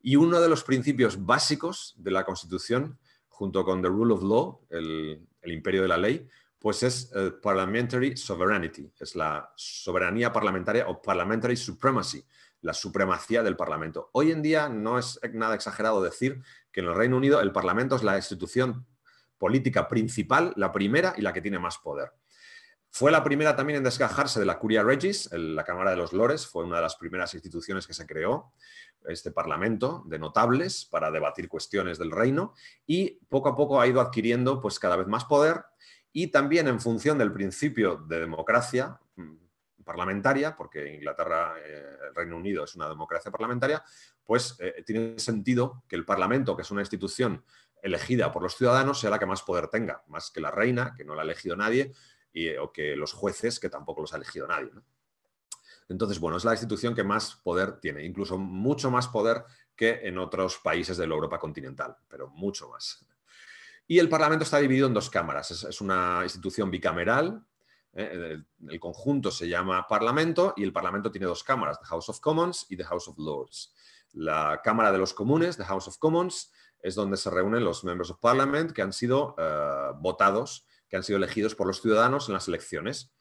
y uno de los principios básicos de la constitución, junto con The Rule of Law, el, imperio de la ley, pues es eh, Parliamentary Sovereignty, es la soberanía parlamentaria o Parliamentary Supremacy, la supremacía del Parlamento. Hoy en día no es nada exagerado decir que en el Reino Unido el Parlamento es la institución política principal, la primera y la que tiene más poder. Fue la primera también en desgajarse de la Curia Regis, la Cámara de los Lores, fue una de las primeras instituciones que se creó, este parlamento de notables para debatir cuestiones del reino, y poco a poco ha ido adquiriendo pues, cada vez más poder y también en función del principio de democracia mm, parlamentaria, porque Inglaterra, eh, el Reino Unido es una democracia parlamentaria, pues eh, tiene sentido que el Parlamento, que es una institución elegida por los ciudadanos sea la que más poder tenga, más que la reina, que no la ha elegido nadie, eh, o que los jueces, que tampoco los ha elegido nadie. Entonces, bueno, es la institución que más poder tiene, incluso mucho más poder que en otros países de la Europa continental, pero mucho más. Y el Parlamento está dividido en dos cámaras. Es, una institución bicameral. ¿eh? el, el, conjunto se llama Parlamento y el Parlamento tiene dos cámaras, The House of Commons y The House of Lords. La Cámara de los Comunes, The House of Commons, es donde se reúnen los Members of Parliament que han sido eh, votados, que han sido elegidos por los ciudadanos en las elecciones.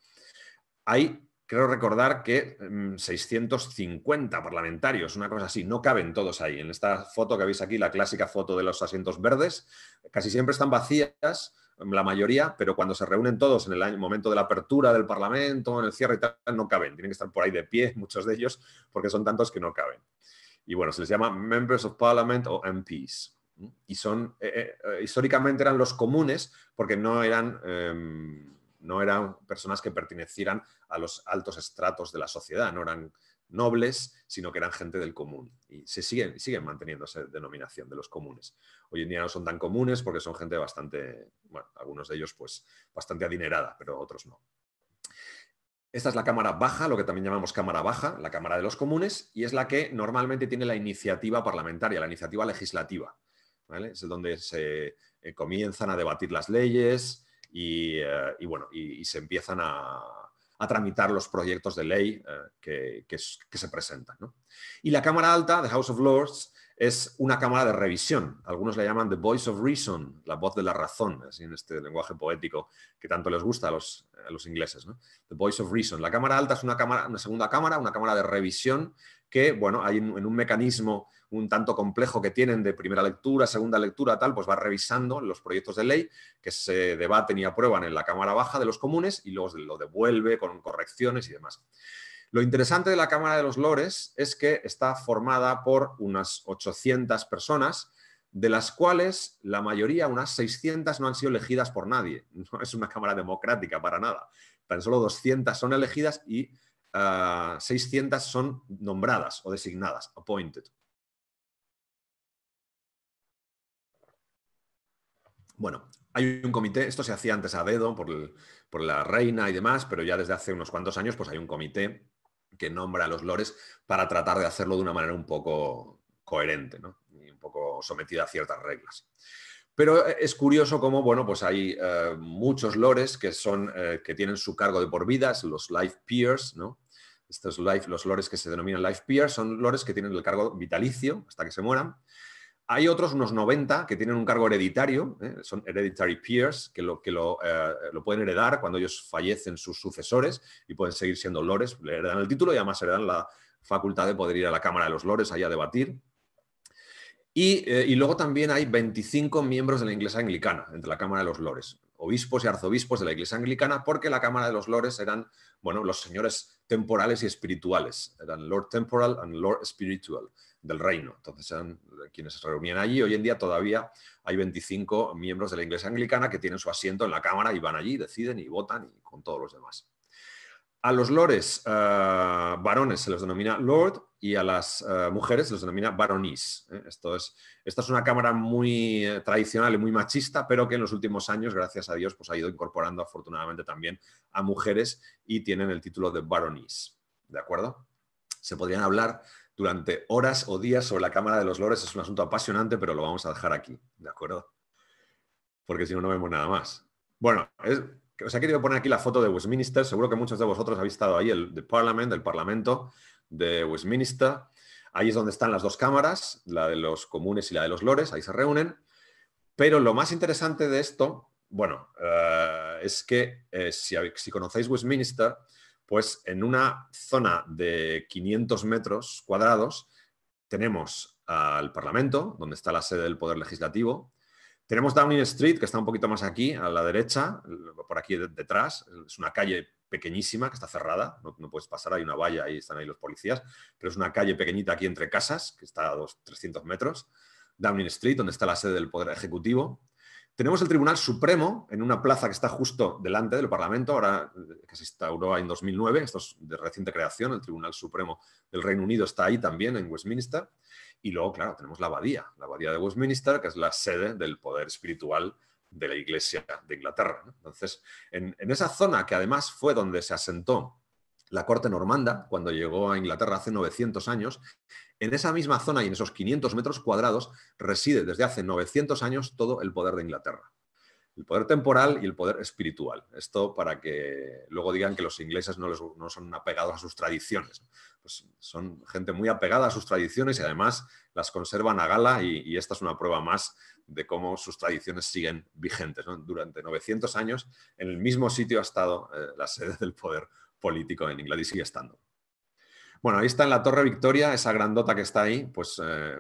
Hay, creo recordar que 650 mm, parlamentarios, una cosa así, no caben todos ahí. En esta foto que veis aquí, la clásica foto de los asientos verdes, casi siempre están vacías mm, la mayoría, pero cuando se reúnen todos en el momento de la apertura del Parlamento, en el cierre y tal, no caben. Tienen que estar por ahí de pie, muchos de ellos, porque son tantos que no caben. Y bueno, se les llama Members of Parliament o MPs. Y son, eh, eh, eh, históricamente eran los comunes porque em, no eran, personas que pertenecieran a los altos estratos de la sociedad, no eran nobles, sino que eran gente del común. Y se siguen, siguen manteniendo esa denominación de los comunes. Hoy en día no son tan comunes porque son gente bastante, bueno, algunos de ellos pues bastante adinerada, pero otros no. Esta es la cámara baja, lo que también llamamos cámara baja, la cámara de los comunes, y es la que normalmente tiene la iniciativa parlamentaria, la iniciativa legislativa. Es donde se eh, comienzan a debatir las leyes y, eh, bueno, y, se empiezan a, tramitar los proyectos de ley eh, que, se presentan. Y la Cámara Alta, de House of Lords, es una Cámara de revisión. Algunos la llaman The Voice of Reason, la voz de la razón, en este lenguaje poético que tanto les gusta a los, ingleses. The Voice of Reason. La Cámara Alta es una, cámara, una segunda Cámara, una Cámara de revisión que, bueno, hay en un mecanismo un tanto complejo que tienen de primera lectura, segunda lectura, tal, pues va revisando los proyectos de ley que se debaten y aprueban en la Cámara Baja de los Comunes y luego lo devuelve con correcciones y demás. Lo interesante de la Cámara de los Lores es que está formada por unas 800 personas, de las cuales la mayoría, unas 600, no han sido elegidas por nadie. No es una Cámara democrática para nada. Tan solo 200 son elegidas y 600 ah, son nombradas o designadas, appointed. Bueno, hay un comité, esto se hacía antes a dedo por, la reina y demás, pero ya desde hace unos cuantos años pues hay un comité que nombra a los lores para tratar de hacerlo de una manera un poco coherente ¿no? y un poco sometida a ciertas reglas. Pero eh, es curioso cómo, bueno, pues hay eh, muchos lores que, son, eh, que tienen su cargo de por vida, los life peers, ¿no? Estos life, los lores que se denominan life peers son lores que tienen el cargo vitalicio hasta que se mueran, hay otros, unos 90, que tienen un cargo hereditario, ¿eh? son hereditary peers, que, lo, que eh, lo, pueden heredar cuando ellos fallecen sus sucesores y pueden seguir siendo lores, le heredan el título y además heredan la facultad de poder ir a la Cámara de los Lores allá a debatir. Y, eh, y luego también hay 25 miembros de la Iglesia Anglicana, entre la Cámara de los Lores, obispos y arzobispos de la Iglesia Anglicana, porque la Cámara de los Lores eran, bueno, los señores temporales y espirituales, eran Lord Temporal and Lord Spiritual del reino. Entonces eran quienes se reunían allí. Hoy en día todavía hay 25 miembros de la Iglesia Anglicana que tienen su asiento en la Cámara y van allí, deciden y votan y con todos los demás. A los lores, eh, varones se los denomina lord y a las eh, mujeres se los denomina baronís. ¿eh? Esto esta es una cámara muy tradicional y muy machista, pero que en los últimos años, gracias a Dios, pues ha ido incorporando afortunadamente también a mujeres y tienen el título de baronis. ¿De acuerdo? se podrían hablar durante horas o días sobre la Cámara de los Lores. Es un asunto apasionante, pero lo vamos a dejar aquí, ¿de acuerdo? Porque si no, no vemos nada más. Bueno, os he querido poner aquí la foto de Westminster. Seguro que muchos de vosotros habéis estado ahí, el de Parliament, el Parlamento de Westminster. Ahí es donde están las dos cámaras, la de los comunes y la de los lores, ahí se reúnen. Pero lo más interesante de esto, bueno, eh, es que eh, si, conocéis Westminster, pues en una zona de 500 metros cuadrados tenemos al Parlamento, donde está la sede del Poder Legislativo. Tenemos Downing Street, que está un poquito más aquí, a la derecha, por aquí detrás. Es una calle pequeñísima que está cerrada, no, puedes pasar, hay una valla, y están ahí los policías, pero es una calle pequeñita aquí entre casas, que está a 300 metros. Downing Street, donde está la sede del Poder Ejecutivo. Tenemos el Tribunal Supremo en una plaza que está justo delante del Parlamento, ahora eh, que se instauró en 2009, esto es de reciente creación, el Tribunal Supremo del Reino Unido está ahí también, en Westminster. Y luego, claro, tenemos la abadía, la abadía de Westminster, que es la sede del poder espiritual de la Iglesia de Inglaterra. Entonces, en, en esa zona que además fue donde se asentó la corte normanda, cuando llegó a Inglaterra hace 900 años, en esa misma zona y en esos 500 metros cuadrados reside desde hace 900 años todo el poder de Inglaterra. El poder temporal y el poder espiritual. Esto para que luego digan que los ingleses no, no son apegados a sus tradiciones. Pues son gente muy apegada a sus tradiciones y además las conservan a gala y, esta es una prueba más de cómo sus tradiciones siguen vigentes. Durante 900 años en el mismo sitio ha estado eh, la sede del poder político en Inglaterra y sigue estando. Bueno, ahí está en la Torre Victoria, esa grandota que está ahí, pues eh,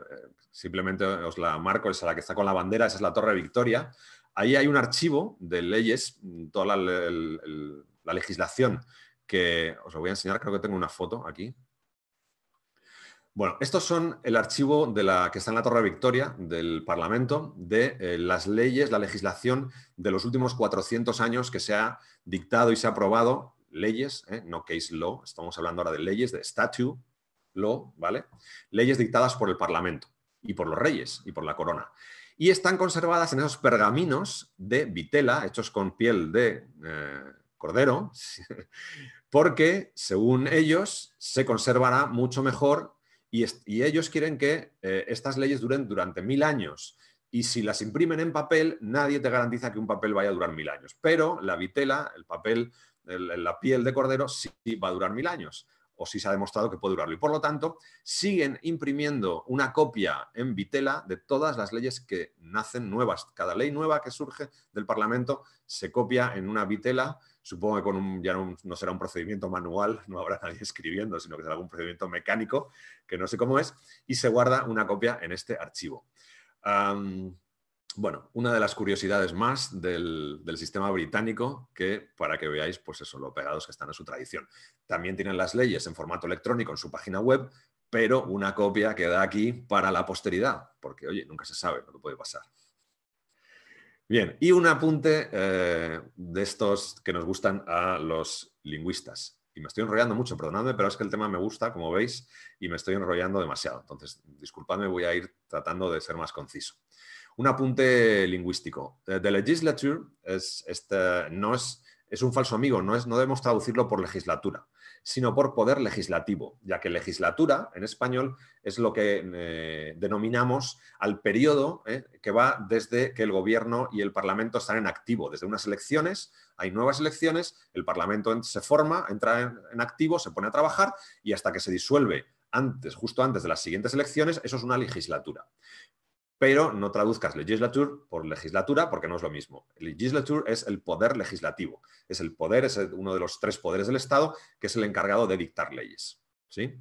simplemente os la marco, esa la que está con la bandera, esa es la Torre Victoria. Ahí hay un archivo de leyes, toda la, legislación que os voy a enseñar, creo que tengo una foto aquí. Bueno, estos son el archivo de la que está en la Torre Victoria del Parlamento de eh, las leyes, la legislación de los últimos 400 años que se ha dictado y se ha aprobado leyes, ¿eh? no case law, estamos hablando ahora de leyes, de statute law, ¿vale? Leyes dictadas por el Parlamento y por los reyes y por la corona. Y están conservadas en esos pergaminos de vitela, hechos con piel de eh, cordero, porque según ellos se conservará mucho mejor y, ellos quieren que eh, estas leyes duren durante mil años. Y si las imprimen en papel, nadie te garantiza que un papel vaya a durar mil años. Pero la vitela, el papel la piel de cordero sí va a durar mil años, o si se ha demostrado que puede durarlo. Y por lo tanto, siguen imprimiendo una copia en vitela de todas las leyes que nacen nuevas. Cada ley nueva que surge del Parlamento se copia en una vitela. Supongo que con ya no, será un procedimiento manual, no habrá nadie escribiendo, sino que será algún procedimiento mecánico, que no sé cómo es, y se guarda una copia en este archivo bueno, una de las curiosidades más del, sistema británico, que para que veáis, pues eso, lo pegados que están a su tradición. También tienen las leyes en formato electrónico en su página web, pero una copia queda aquí para la posteridad, porque oye, nunca se sabe lo que puede pasar. Bien, y un apunte eh, de estos que nos gustan a los lingüistas. Y me estoy enrollando mucho, perdonadme, pero es que el tema me gusta, como veis, y me estoy enrollando demasiado. Entonces, disculpadme, voy a ir tratando de ser más conciso. Un apunte lingüístico. Eh, The legislature es, no es, es un falso amigo, no, es, no debemos traducirlo por legislatura, sino por poder legislativo, ya que legislatura en español es lo que eh, denominamos al periodo eh, que va desde que el gobierno y el parlamento están en activo, desde unas elecciones, hay nuevas elecciones, el parlamento se forma, entra en, activo, se pone a trabajar y hasta que se disuelve antes, justo antes de las siguientes elecciones, eso es una legislatura pero no traduzcas legislature por legislatura porque no es lo mismo. Legislature es el poder legislativo, es el poder, es uno de los tres poderes del Estado que es el encargado de dictar leyes. ¿Sí?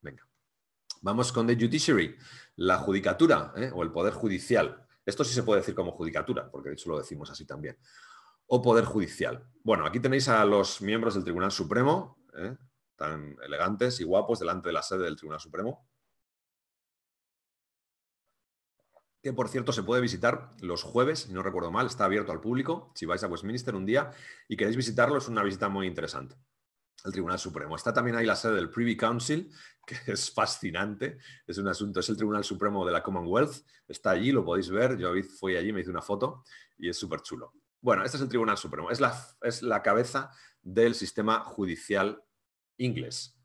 Venga. Vamos con the judiciary, la judicatura ¿eh? o el poder judicial. Esto sí se puede decir como judicatura, porque de hecho lo decimos así también. O poder judicial. Bueno, aquí tenéis a los miembros del Tribunal Supremo, ¿eh? tan elegantes y guapos delante de la sede del Tribunal Supremo. que por cierto se puede visitar los jueves, no recuerdo mal, está abierto al público, si vais a Westminster un día y queréis visitarlo, es una visita muy interesante el Tribunal Supremo. Está también ahí la sede del Privy Council, que es fascinante, es un asunto, es el Tribunal Supremo de la Commonwealth, está allí, lo podéis ver, yo fui allí, me hice una foto y es súper chulo. Bueno, este es el Tribunal Supremo, es la, es la cabeza del sistema judicial inglés.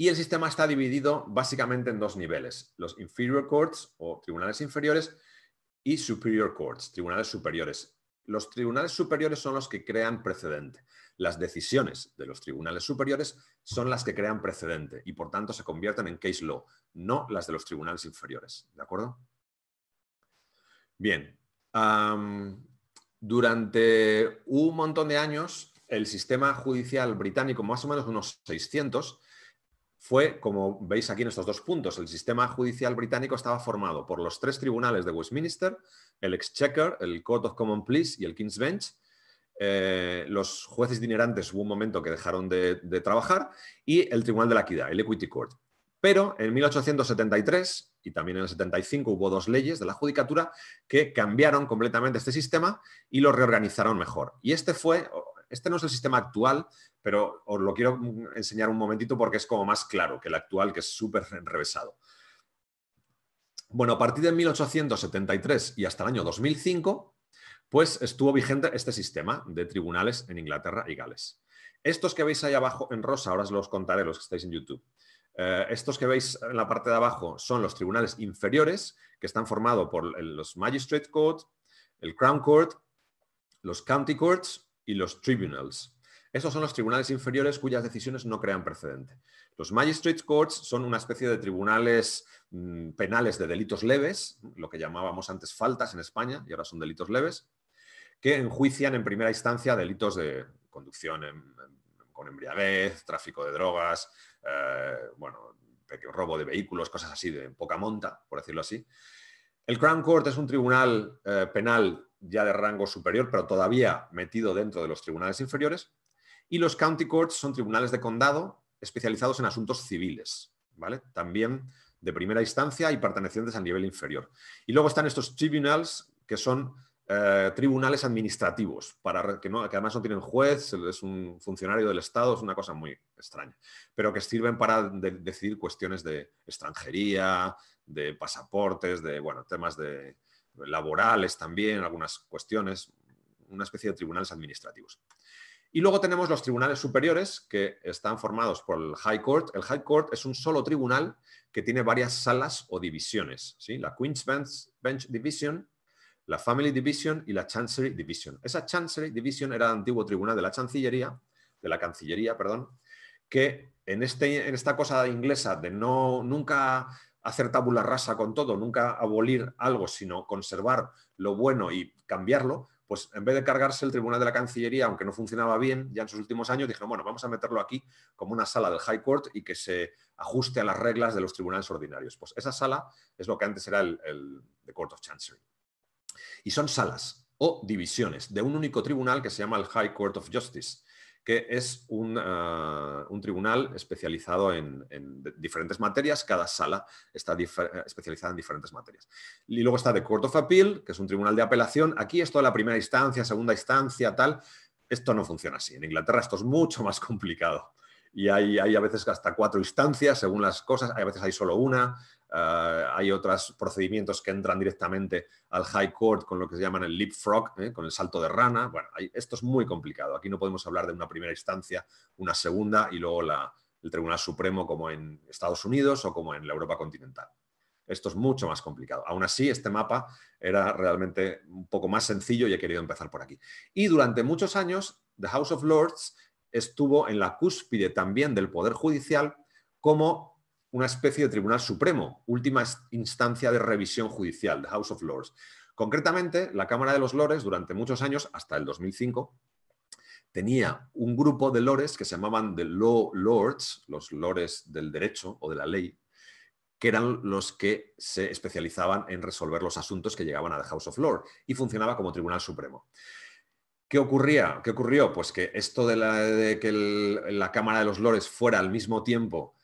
Y el sistema está dividido básicamente en dos niveles, los inferior courts o tribunales inferiores y superior courts, tribunales superiores. Los tribunales superiores son los que crean precedente. Las decisiones de los tribunales superiores son las que crean precedente y por tanto se convierten en case law, no las de los tribunales inferiores. ¿De acuerdo? Bien. durante un montón de años, el sistema judicial británico, más o menos unos 600, fue, como veis aquí en estos dos puntos, el sistema judicial británico estaba formado por los tres tribunales de Westminster, el Exchequer, el Court of Common Pleas y el King's Bench. Eh, los jueces dinerantes hubo un momento que dejaron de, de, trabajar y el Tribunal de la Equidad, el Equity Court. Pero en 1873 y también en el 75 hubo dos leyes de la judicatura que cambiaron completamente este sistema y lo reorganizaron mejor. Y este fue, este no es el sistema actual, pero os lo quiero enseñar un momentito porque es como más claro que el actual, que es súper enrevesado. Bueno, a partir de 1873 y hasta el año 2005, pues estuvo vigente este sistema de tribunales en Inglaterra y Gales. Estos que veis ahí abajo en rosa, ahora os los contaré los que estáis en YouTube. Eh, estos que veis en la parte de abajo son los tribunales inferiores, que están formados por los Magistrate Court, el Crown Court, los County Courts y los tribunals. Esos son los tribunales inferiores cuyas decisiones no crean precedente. Los magistrate courts son una especie de tribunales mm, penales de delitos leves, lo que llamábamos antes faltas en España y ahora son delitos leves, que enjuician en primera instancia delitos de conducción con embriaguez, tráfico de drogas, eh, bueno, robo de vehículos, cosas así de poca monta, por decirlo así. El Crown Court es un tribunal eh, penal ya de rango superior, pero todavía metido dentro de los tribunales inferiores. Y los county courts son tribunales de condado especializados en asuntos civiles, ¿vale? También de primera instancia y pertenecientes al nivel inferior. Y luego están estos tribunals, que son eh, tribunales administrativos, para que, no, además no tienen juez, es un funcionario del Estado, es una cosa muy extraña, pero que sirven para decidir cuestiones de extranjería, de pasaportes, de bueno, temas de, laborales también, algunas cuestiones, una especie de tribunales administrativos. Y luego tenemos los tribunales superiores que están formados por el High Court. El High Court es un solo tribunal que tiene varias salas o divisiones. ¿sí? La Queen's Bench, Division, la Family Division y la Chancery Division. Esa Chancery Division era el antiguo tribunal de la Chancillería, de la Cancillería, perdón, que en, este, en esta cosa inglesa de no, nunca hacer tabula rasa con todo, nunca abolir algo, sino conservar lo bueno y cambiarlo, pues en vez de cargarse el Tribunal de la Cancillería, aunque no funcionaba bien ya en sus últimos años, dijeron, bueno, vamos a meterlo aquí como una sala del High Court y que se ajuste a las reglas de los tribunales ordinarios. Pues esa sala es lo que antes era el, Court of Chancery. Y son salas o divisiones de un único tribunal que se llama el High Court of Justice que es un, tribunal especializado en, diferentes materias, cada sala está eh, especializada en diferentes materias. Y luego está The Court of Appeal, que es un tribunal de apelación. Aquí esto de la primera instancia, segunda instancia, tal, esto no funciona así. En Inglaterra esto es mucho más complicado. Y hay, hay a veces hasta cuatro instancias según las cosas, hay, a veces hay solo una, eh, hay otros procedimientos que entran directamente al High Court con lo que se llaman el leapfrog, eh, con el salto de rana. Bueno, esto es muy complicado. Aquí no podemos hablar de una primera instancia, una segunda y luego el Tribunal Supremo como en Estados Unidos o como en la Europa continental. Esto es mucho más complicado. Aún así, este mapa era realmente un poco más sencillo y he querido empezar por aquí. Y durante muchos años, The House of Lords estuvo en la cúspide también del Poder Judicial como una especie de Tribunal Supremo, última instancia de revisión judicial, de House of Lords. Concretamente, la Cámara de los Lores, durante muchos años, hasta el 2005, tenía un grupo de lores que se llamaban the Law Lords, los lores del derecho o de la ley, que eran los que se especializaban en resolver los asuntos que llegaban a the House of Lords y funcionaba como Tribunal Supremo. ¿Qué ocurría? ¿Qué ocurrió? Pues que esto de, que la Cámara de los Lores fuera al mismo tiempo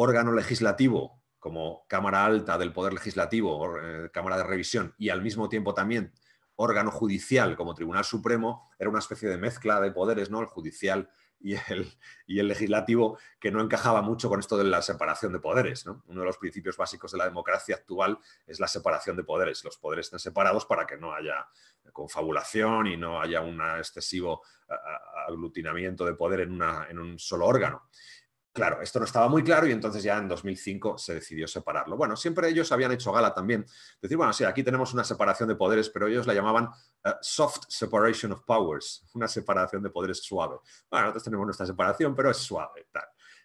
órgano legislativo como Cámara Alta del Poder Legislativo, eh, Cámara de Revisión, y al mismo tiempo también órgano judicial como Tribunal Supremo, era una especie de mezcla de poderes, ¿no? El judicial y el, y el legislativo, que no encajaba mucho con esto de la separación de poderes. Uno de los principios básicos de la democracia actual es la separación de poderes. Los poderes están separados para que no haya confabulación y no haya un excesivo aglutinamiento de poder en, en un solo órgano. Claro, esto no estaba muy claro y entonces ya en 2005 se decidió separarlo. Bueno, siempre ellos habían hecho gala también. Decir, bueno, sí, aquí tenemos una separación de poderes, pero ellos la llamaban eh, soft separation of powers, una separación de poderes suave. Bueno, nosotros tenemos nuestra separación, pero es suave, tal.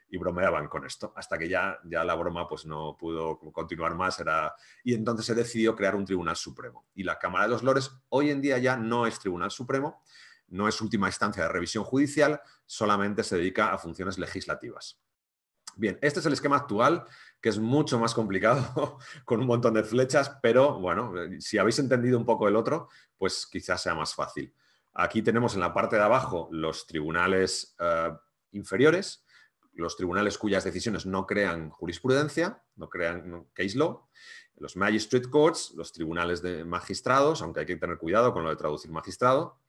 Y bromeaban con esto, hasta que ya, ya la broma pues, no pudo continuar más. Era... Y entonces se decidió crear un Tribunal Supremo. Y la Cámara de los Lores hoy en día ya no es Tribunal Supremo, no es última instancia de revisión judicial, solamente se dedica a funciones legislativas. Bien, este es el esquema actual, que es mucho más complicado, con un montón de flechas, pero bueno, eh, si habéis entendido un poco el otro, pues quizás sea más fácil. Aquí tenemos en la parte de abajo los tribunales eh, inferiores, los tribunales cuyas decisiones no crean jurisprudencia, no crean case law, los magistrate courts, los tribunales de magistrados, aunque hay que tener cuidado con lo de traducir magistrado,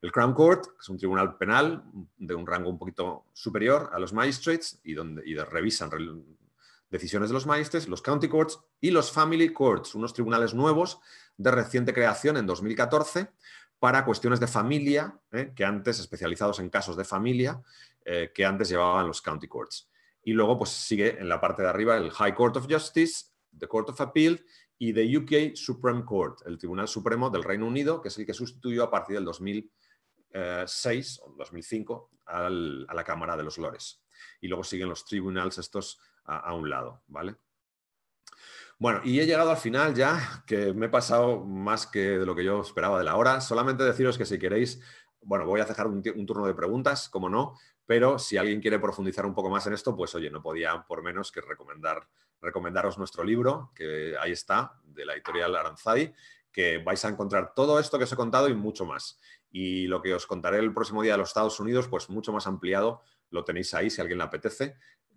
el Crown Court, que es un tribunal penal de un rango un poquito superior a los magistrates y donde revisan decisiones de los magistrates, los county courts y los family courts, unos tribunales nuevos de reciente creación en 2014 para cuestiones de familia, eh, que antes especializados en casos de familia, eh, que antes llevaban los county courts. Y luego pues sigue en la parte de arriba el High Court of Justice, the Court of Appeal y the UK Supreme Court, el Tribunal Supremo del Reino Unido, que es el que sustituyó a partir del 2000 2006 eh, o 2005 a la Cámara de los Lores. Y luego siguen los tribunals estos a, un lado, ¿vale? Bueno, y he llegado al final ya, que me he pasado más que de lo que yo esperaba de la hora. Solamente deciros que si queréis, bueno, voy a dejar un, turno de preguntas, como no, pero si alguien quiere profundizar un poco más en esto, pues oye, no podía por menos que recomendar, recomendaros nuestro libro, que ahí está, de la editorial Aranzadi, que vais a encontrar todo esto que os he contado y mucho más y lo que os contaré el próximo día de los Estados Unidos, pues mucho más ampliado, lo tenéis ahí si alguien le apetece.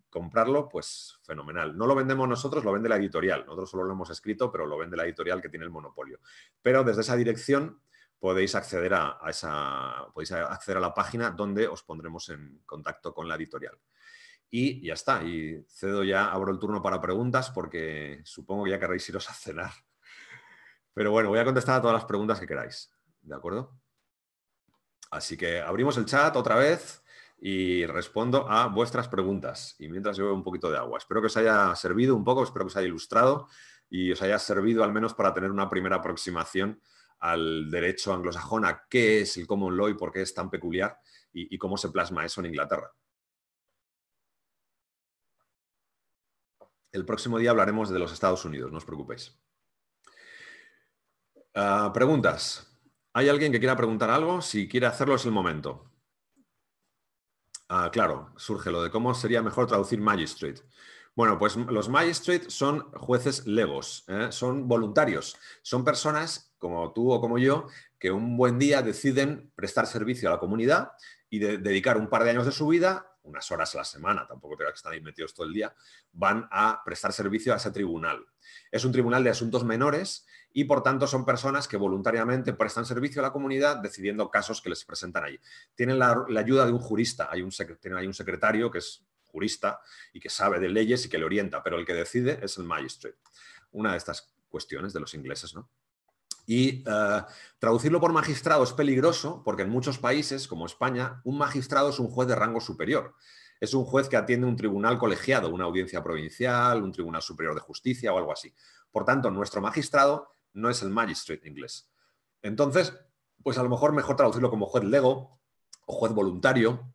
Comprarlo, pues fenomenal. No lo vendemos nosotros, lo vende la editorial. Nosotros solo lo hemos escrito, pero lo vende la editorial que tiene el monopolio. Pero desde esa dirección podéis acceder a, esa, podéis acceder a la página donde os pondremos en contacto con la editorial. Y ya está, y cedo ya, abro el turno para preguntas porque supongo que ya querréis iros a cenar. Pero bueno, voy a contestar a todas las preguntas que queráis. ¿De acuerdo? Así que abrimos el chat otra vez y respondo a vuestras preguntas. Y mientras yo un poquito de agua, espero que os haya servido un poco, espero que os haya ilustrado y os haya servido al menos para tener una primera aproximación al derecho anglosajón, a qué es el common law y por qué es tan peculiar y, cómo se plasma eso en Inglaterra. El próximo día hablaremos de los Estados Unidos, no os preocupéis. Ah, preguntas. ¿Hay alguien que quiera preguntar algo? Si quiere hacerlo es el momento. Ah, claro, surge lo de cómo sería mejor traducir magistrate. Bueno, pues los magistrate son jueces legos, ¿eh? son voluntarios, son personas como tú o como yo que un buen día deciden prestar servicio a la comunidad y dedicar un par de años de su vida, unas horas a la semana, tampoco creo que están ahí metidos todo el día, van a prestar servicio a ese tribunal. Es un tribunal de asuntos menores y por tanto son personas que voluntariamente prestan servicio a la comunidad decidiendo casos que les presentan allí. Tienen la, ayuda de un jurista, hay un, hay un secretario que es jurista y que sabe de leyes y que le orienta, pero el que decide es el magistrate. Una de estas cuestiones de los ingleses, ¿no? Y eh, traducirlo por magistrado es peligroso porque en muchos países, como España, un magistrado es un juez de rango superior. Es un juez que atiende un tribunal colegiado, una audiencia provincial, un tribunal superior de justicia o algo así. Por tanto, nuestro magistrado no es el magistrate inglés. Entonces, pues a lo mejor mejor traducirlo como juez lego o juez voluntario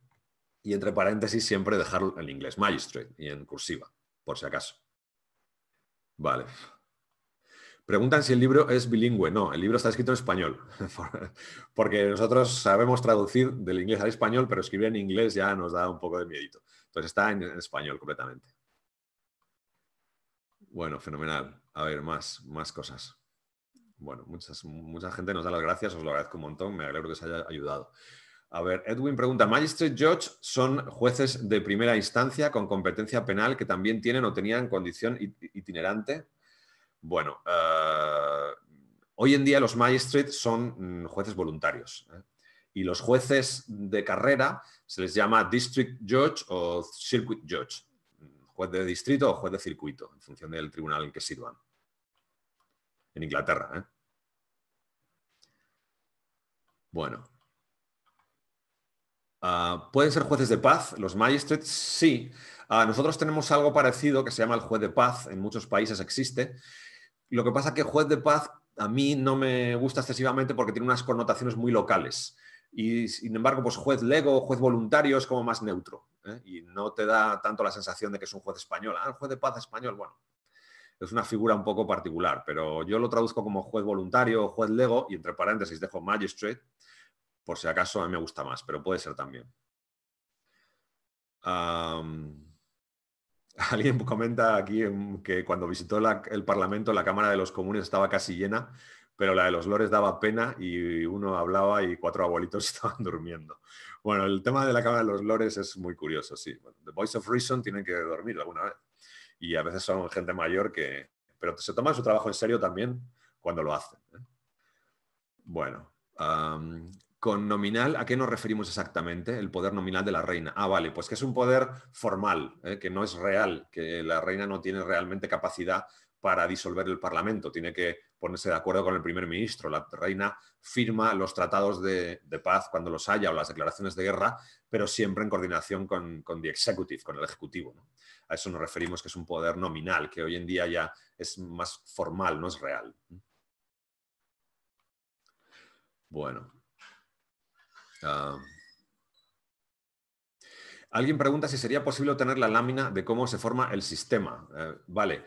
y entre paréntesis siempre dejarlo en inglés, magistrate y en cursiva, por si acaso. Vale. Preguntan si el libro es bilingüe. No, el libro está escrito en español, porque nosotros sabemos traducir del inglés al español, pero escribir en inglés ya nos da un poco de miedito. Entonces está en español completamente. Bueno, fenomenal. A ver, más, más cosas bueno, muchas, mucha gente nos da las gracias, os lo agradezco un montón, me alegro que os haya ayudado. A ver, Edwin pregunta, Magistrate Judge son jueces de primera instancia con competencia penal que también tienen o tenían condición itinerante. Bueno, eh, hoy en día los Magistrate son mm, jueces voluntarios ¿eh? y los jueces de carrera se les llama District Judge o Circuit Judge, juez de distrito o juez de circuito, en función del tribunal en que sirvan en Inglaterra. ¿eh? Bueno. Ah, ¿Pueden ser jueces de paz los magistrates? Sí. Ah, nosotros tenemos algo parecido que se llama el juez de paz. En muchos países existe. Lo que pasa es que juez de paz a mí no me gusta excesivamente porque tiene unas connotaciones muy locales. Y sin embargo, pues juez lego, juez voluntario es como más neutro. ¿eh? Y no te da tanto la sensación de que es un juez español. Ah, el juez de paz español, bueno, es una figura un poco particular, pero yo lo traduzco como juez voluntario o juez lego y entre paréntesis dejo magistrate, por si acaso a mí me gusta más, pero puede ser también. alguien comenta aquí que cuando visitó el Parlamento la Cámara de los Comunes estaba casi llena, pero la de los Lores daba pena y uno hablaba y cuatro abuelitos estaban durmiendo. Bueno, el tema de la Cámara de los Lores es muy curioso, sí. the Voice of Reason tienen que dormir alguna vez y a veces son gente mayor que... Pero se toman su trabajo en serio también cuando lo hacen. ¿eh? Bueno, con nominal, ¿a qué nos referimos exactamente? El poder nominal de la reina. Ah, vale, pues que es un poder formal, ¿eh? que no es real, que la reina no tiene realmente capacidad para disolver el Parlamento, tiene que ponerse de acuerdo con el primer ministro. La reina firma los tratados de, paz cuando los haya o las declaraciones de guerra, pero siempre en coordinación con, the executive, con el ejecutivo. A eso nos referimos que es un poder nominal, que hoy en día ya es más formal, no es real. Bueno. Ah. Alguien pregunta si sería posible obtener la lámina de cómo se forma el sistema. Eh, vale,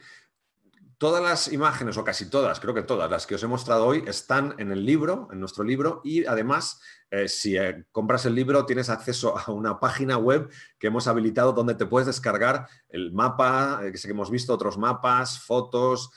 Todas las imágenes, o casi todas, creo que todas las que os he mostrado hoy, están en el libro, en nuestro libro, y además, eh, si eh, compras el libro, tienes acceso a una página web que hemos habilitado donde te puedes descargar el mapa, eh, sé que hemos visto otros mapas, fotos,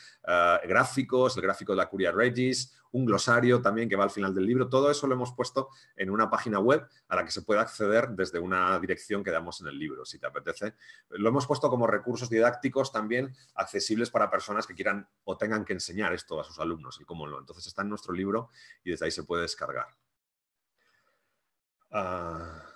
gráficos, el gráfico de la Curia Regis, un glosario también que va al final del libro. Todo eso lo hemos puesto en una página web a la que se puede acceder desde una dirección que damos en el libro, si te apetece. Lo hemos puesto como recursos didácticos también accesibles para personas que quieran o tengan que enseñar esto a sus alumnos y cómo lo. Entonces está en nuestro libro y desde ahí se puede descargar. Ah.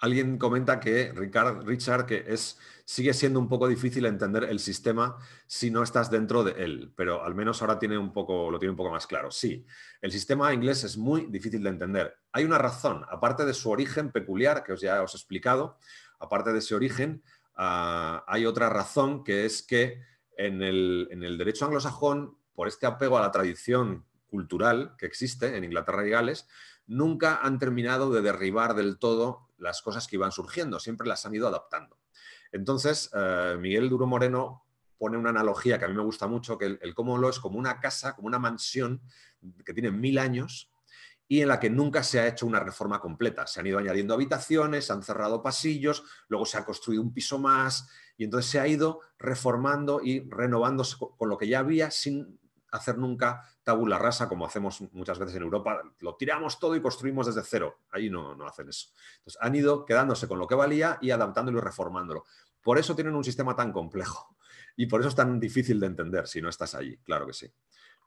Alguien comenta que Richard que es sigue siendo un poco difícil entender el sistema si no estás dentro de él, pero al menos ahora tiene un poco, lo tiene un poco más claro. Sí, el sistema inglés es muy difícil de entender. Hay una razón, aparte de su origen peculiar, que os ya os he explicado, aparte de ese origen, ah, hay otra razón que es que en el, en el derecho anglosajón, por este apego a la tradición cultural que existe en Inglaterra y Gales, nunca han terminado de derribar del todo las cosas que iban surgiendo, siempre las han ido adaptando. Entonces, eh, Miguel Duro Moreno pone una analogía que a mí me gusta mucho, que el, Cómodo es como una casa, como una mansión que tiene mil años y en la que nunca se ha hecho una reforma completa. Se han ido añadiendo habitaciones, se han cerrado pasillos, luego se ha construido un piso más y entonces se ha ido reformando y renovándose con lo que ya había sin hacer nunca tabula rasa, como hacemos muchas veces en Europa, lo tiramos todo y construimos desde cero. Ahí no, no hacen eso. Entonces, han ido quedándose con lo que valía y adaptándolo y reformándolo. Por eso tienen un sistema tan complejo y por eso es tan difícil de entender si no estás allí, claro que sí.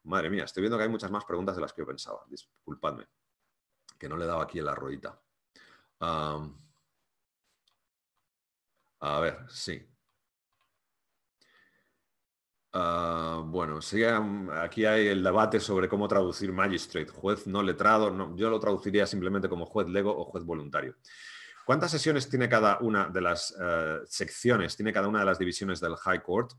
Madre mía, estoy viendo que hay muchas más preguntas de las que yo pensaba. Disculpadme, que no le he dado aquí en la ruedita. a ver, sí. Ah, bueno, aquí hay el debate sobre cómo traducir magistrate, juez no letrado. No, yo lo traduciría simplemente como juez lego o juez voluntario. ¿Cuántas sesiones tiene cada una de las eh, secciones, tiene cada una de las divisiones del High Court?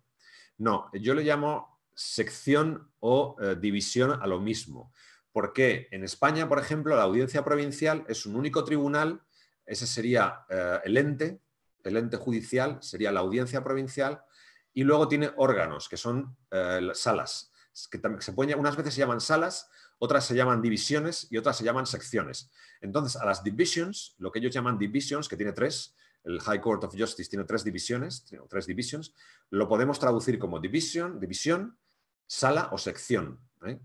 No, yo le llamo sección o eh, división a lo mismo, porque en España, por ejemplo, la audiencia provincial es un único tribunal, ese sería eh, el ente, el ente judicial, sería la audiencia provincial, y luego tiene órganos, que son eh, salas, que se pueden, unas veces se llaman salas, otras se llaman divisiones y otras se llaman secciones. Entonces, a las divisions, lo que ellos llaman divisions, que tiene tres, el High Court of Justice tiene tres divisiones, tres divisions, lo podemos traducir como division, división, sala o sección. ¿eh?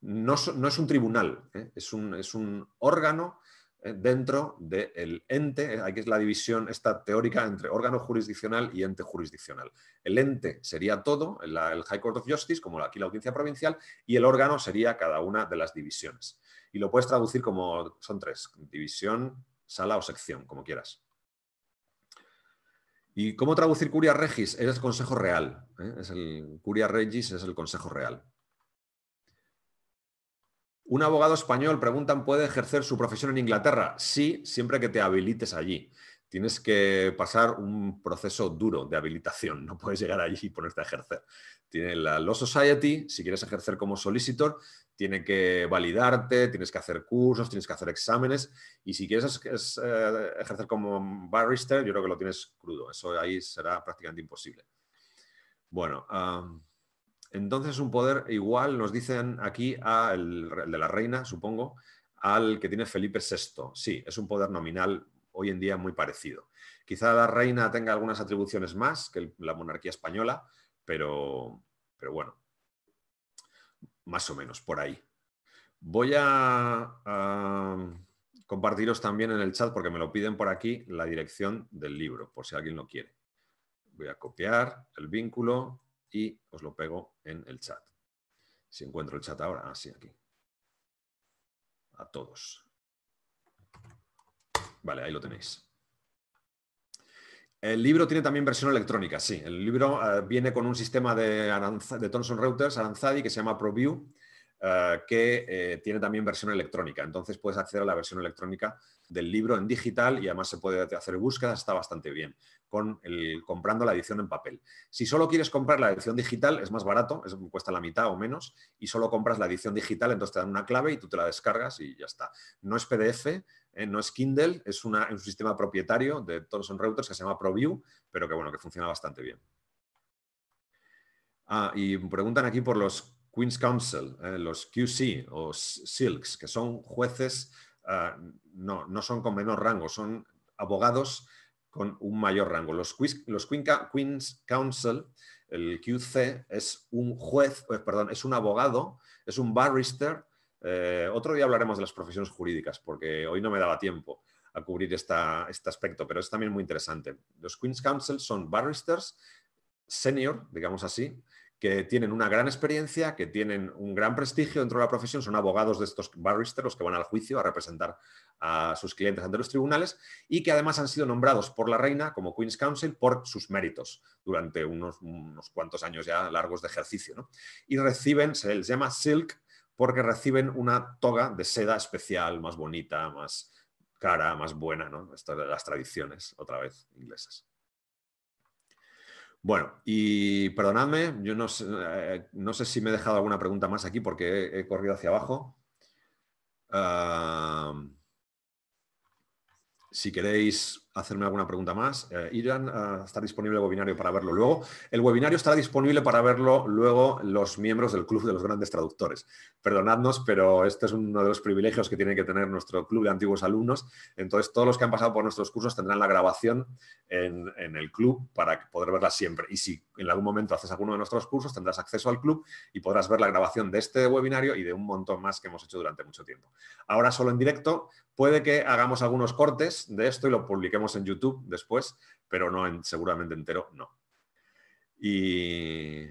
No, no, es un tribunal, ¿eh? es, un, es, un, órgano eh, dentro del ente, eh, aquí es la división esta teórica entre órgano jurisdiccional y ente jurisdiccional. El ente sería todo, el High Court of Justice, como aquí la audiencia provincial, y el órgano sería cada una de las divisiones. Y lo puedes traducir como, son tres, división, sala o sección, como quieras. ¿Y cómo traducir curia regis? Es el consejo real. ¿eh? Es el, curia regis es el consejo real. Un abogado español, preguntan, ¿puede ejercer su profesión en Inglaterra? Sí, siempre que te habilites allí. Tienes que pasar un proceso duro de habilitación, no puedes llegar allí y ponerte a ejercer. Tiene la Law Society, si quieres ejercer como solicitor, tiene que validarte, tienes que hacer cursos, tienes que hacer exámenes y si quieres eh, ejercer como barrister, yo creo que lo tienes crudo, eso ahí será prácticamente imposible. Bueno. Entonces, un poder igual, nos dicen aquí, al de la reina, supongo, al que tiene Felipe VI. Sí, es un poder nominal hoy en día muy parecido. Quizá la reina tenga algunas atribuciones más que la monarquía española, pero, pero bueno, más o menos por ahí. Voy a, compartiros también en el chat, porque me lo piden por aquí, la dirección del libro, por si alguien lo quiere. Voy a copiar el vínculo y os lo pego en el chat. Si encuentro el chat ahora, así ah, aquí. A todos. Vale, ahí lo tenéis. El libro tiene también versión electrónica, sí. El libro eh, viene con un sistema de, Thomson Reuters, Aranzadi, que se llama ProView, eh, que eh, tiene también versión electrónica. Entonces puedes acceder a la versión electrónica del libro en digital y además se puede hacer búsquedas, está bastante bien el, comprando la edición en papel. Si solo quieres comprar la edición digital, es más barato, cuesta la mitad o menos, y solo compras la edición digital, entonces te dan una clave y tú te la descargas y ya está. No es PDF, eh, no es Kindle, es, un sistema propietario de todos son routers que se llama ProView, pero que bueno, que funciona bastante bien. Ah, y preguntan aquí por los Queen's Council, eh, los QC o Silks, que son jueces, ah, no, no son con menor rango, son abogados con un mayor rango. Los, Queen's Council, el QC, es un juez, eh, perdón, es un abogado, es un barrister. Eh, otro día hablaremos de las profesiones jurídicas, porque hoy no me daba tiempo a cubrir este aspecto, pero es también muy interesante. Los Queen's Council son barristers senior, digamos así, que tienen una gran experiencia, que tienen un gran prestigio dentro de la profesión, son abogados de estos barristers, los que van al juicio a representar a sus clientes ante los tribunales, y que además han sido nombrados por la reina como Queen's Counsel por sus méritos durante unos, cuantos años ya largos de ejercicio. ¿no? Y reciben, se les llama silk, porque reciben una toga de seda especial, más bonita, más cara, más buena, ¿no? Estas de las tradiciones, otra vez, inglesas. Bueno, y perdonadme, yo eh, no sé, si me he dejado alguna pregunta más aquí porque he, corrido hacia abajo. Ah, si queréis hacerme alguna pregunta más. Eh, Irán, a eh, está disponible el webinario para verlo luego. El webinario estará disponible para verlo luego los miembros del Club de los Grandes Traductores. Perdonadnos, pero este es uno de los privilegios que tiene que tener nuestro club de antiguos alumnos. Entonces, todos los que han pasado por nuestros cursos tendrán la grabación en el club para poder verla siempre. Y si en algún momento haces alguno de nuestros cursos, tendrás acceso al club y podrás ver la grabación de este webinario y de un montón más que hemos hecho durante mucho tiempo. Ahora solo en directo, puede que hagamos algunos cortes de esto y lo publiquemos en YouTube después, pero no en, seguramente entero, no. Y,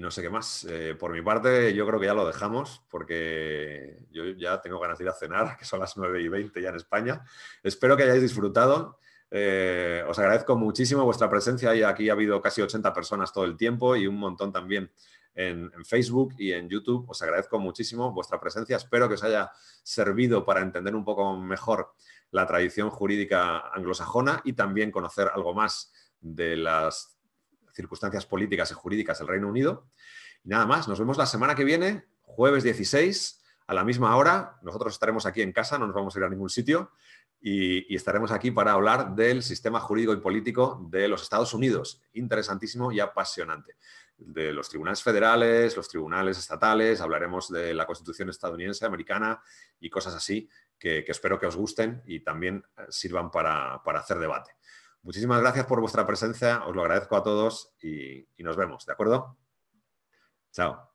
no sé qué más. Eh, por mi parte, yo creo que ya lo dejamos porque yo ya tengo ganas de ir a cenar, que son las 9 y 20 ya en España. Espero que hayáis disfrutado. Eh, os agradezco muchísimo vuestra presencia y aquí ha habido casi 80 personas todo el tiempo y un montón también en, Facebook y en YouTube. Os agradezco muchísimo vuestra presencia. Espero que os haya servido para entender un poco mejor la tradición jurídica anglosajona y también conocer algo más de las circunstancias políticas y jurídicas del Reino Unido. Y nada más, nos vemos la semana que viene, jueves 16, a la misma hora. Nosotros estaremos aquí en casa, no nos vamos a ir a ningún sitio y estaremos aquí para hablar del sistema jurídico y político de los Estados Unidos. Interesantísimo y apasionante de los tribunales federales, los tribunales estatales, hablaremos de la constitución estadounidense, americana y cosas así que, espero que os gusten y también eh, sirvan para, hacer debate. Muchísimas gracias por vuestra presencia, os lo agradezco a todos y nos vemos, ¿de acuerdo? Chao.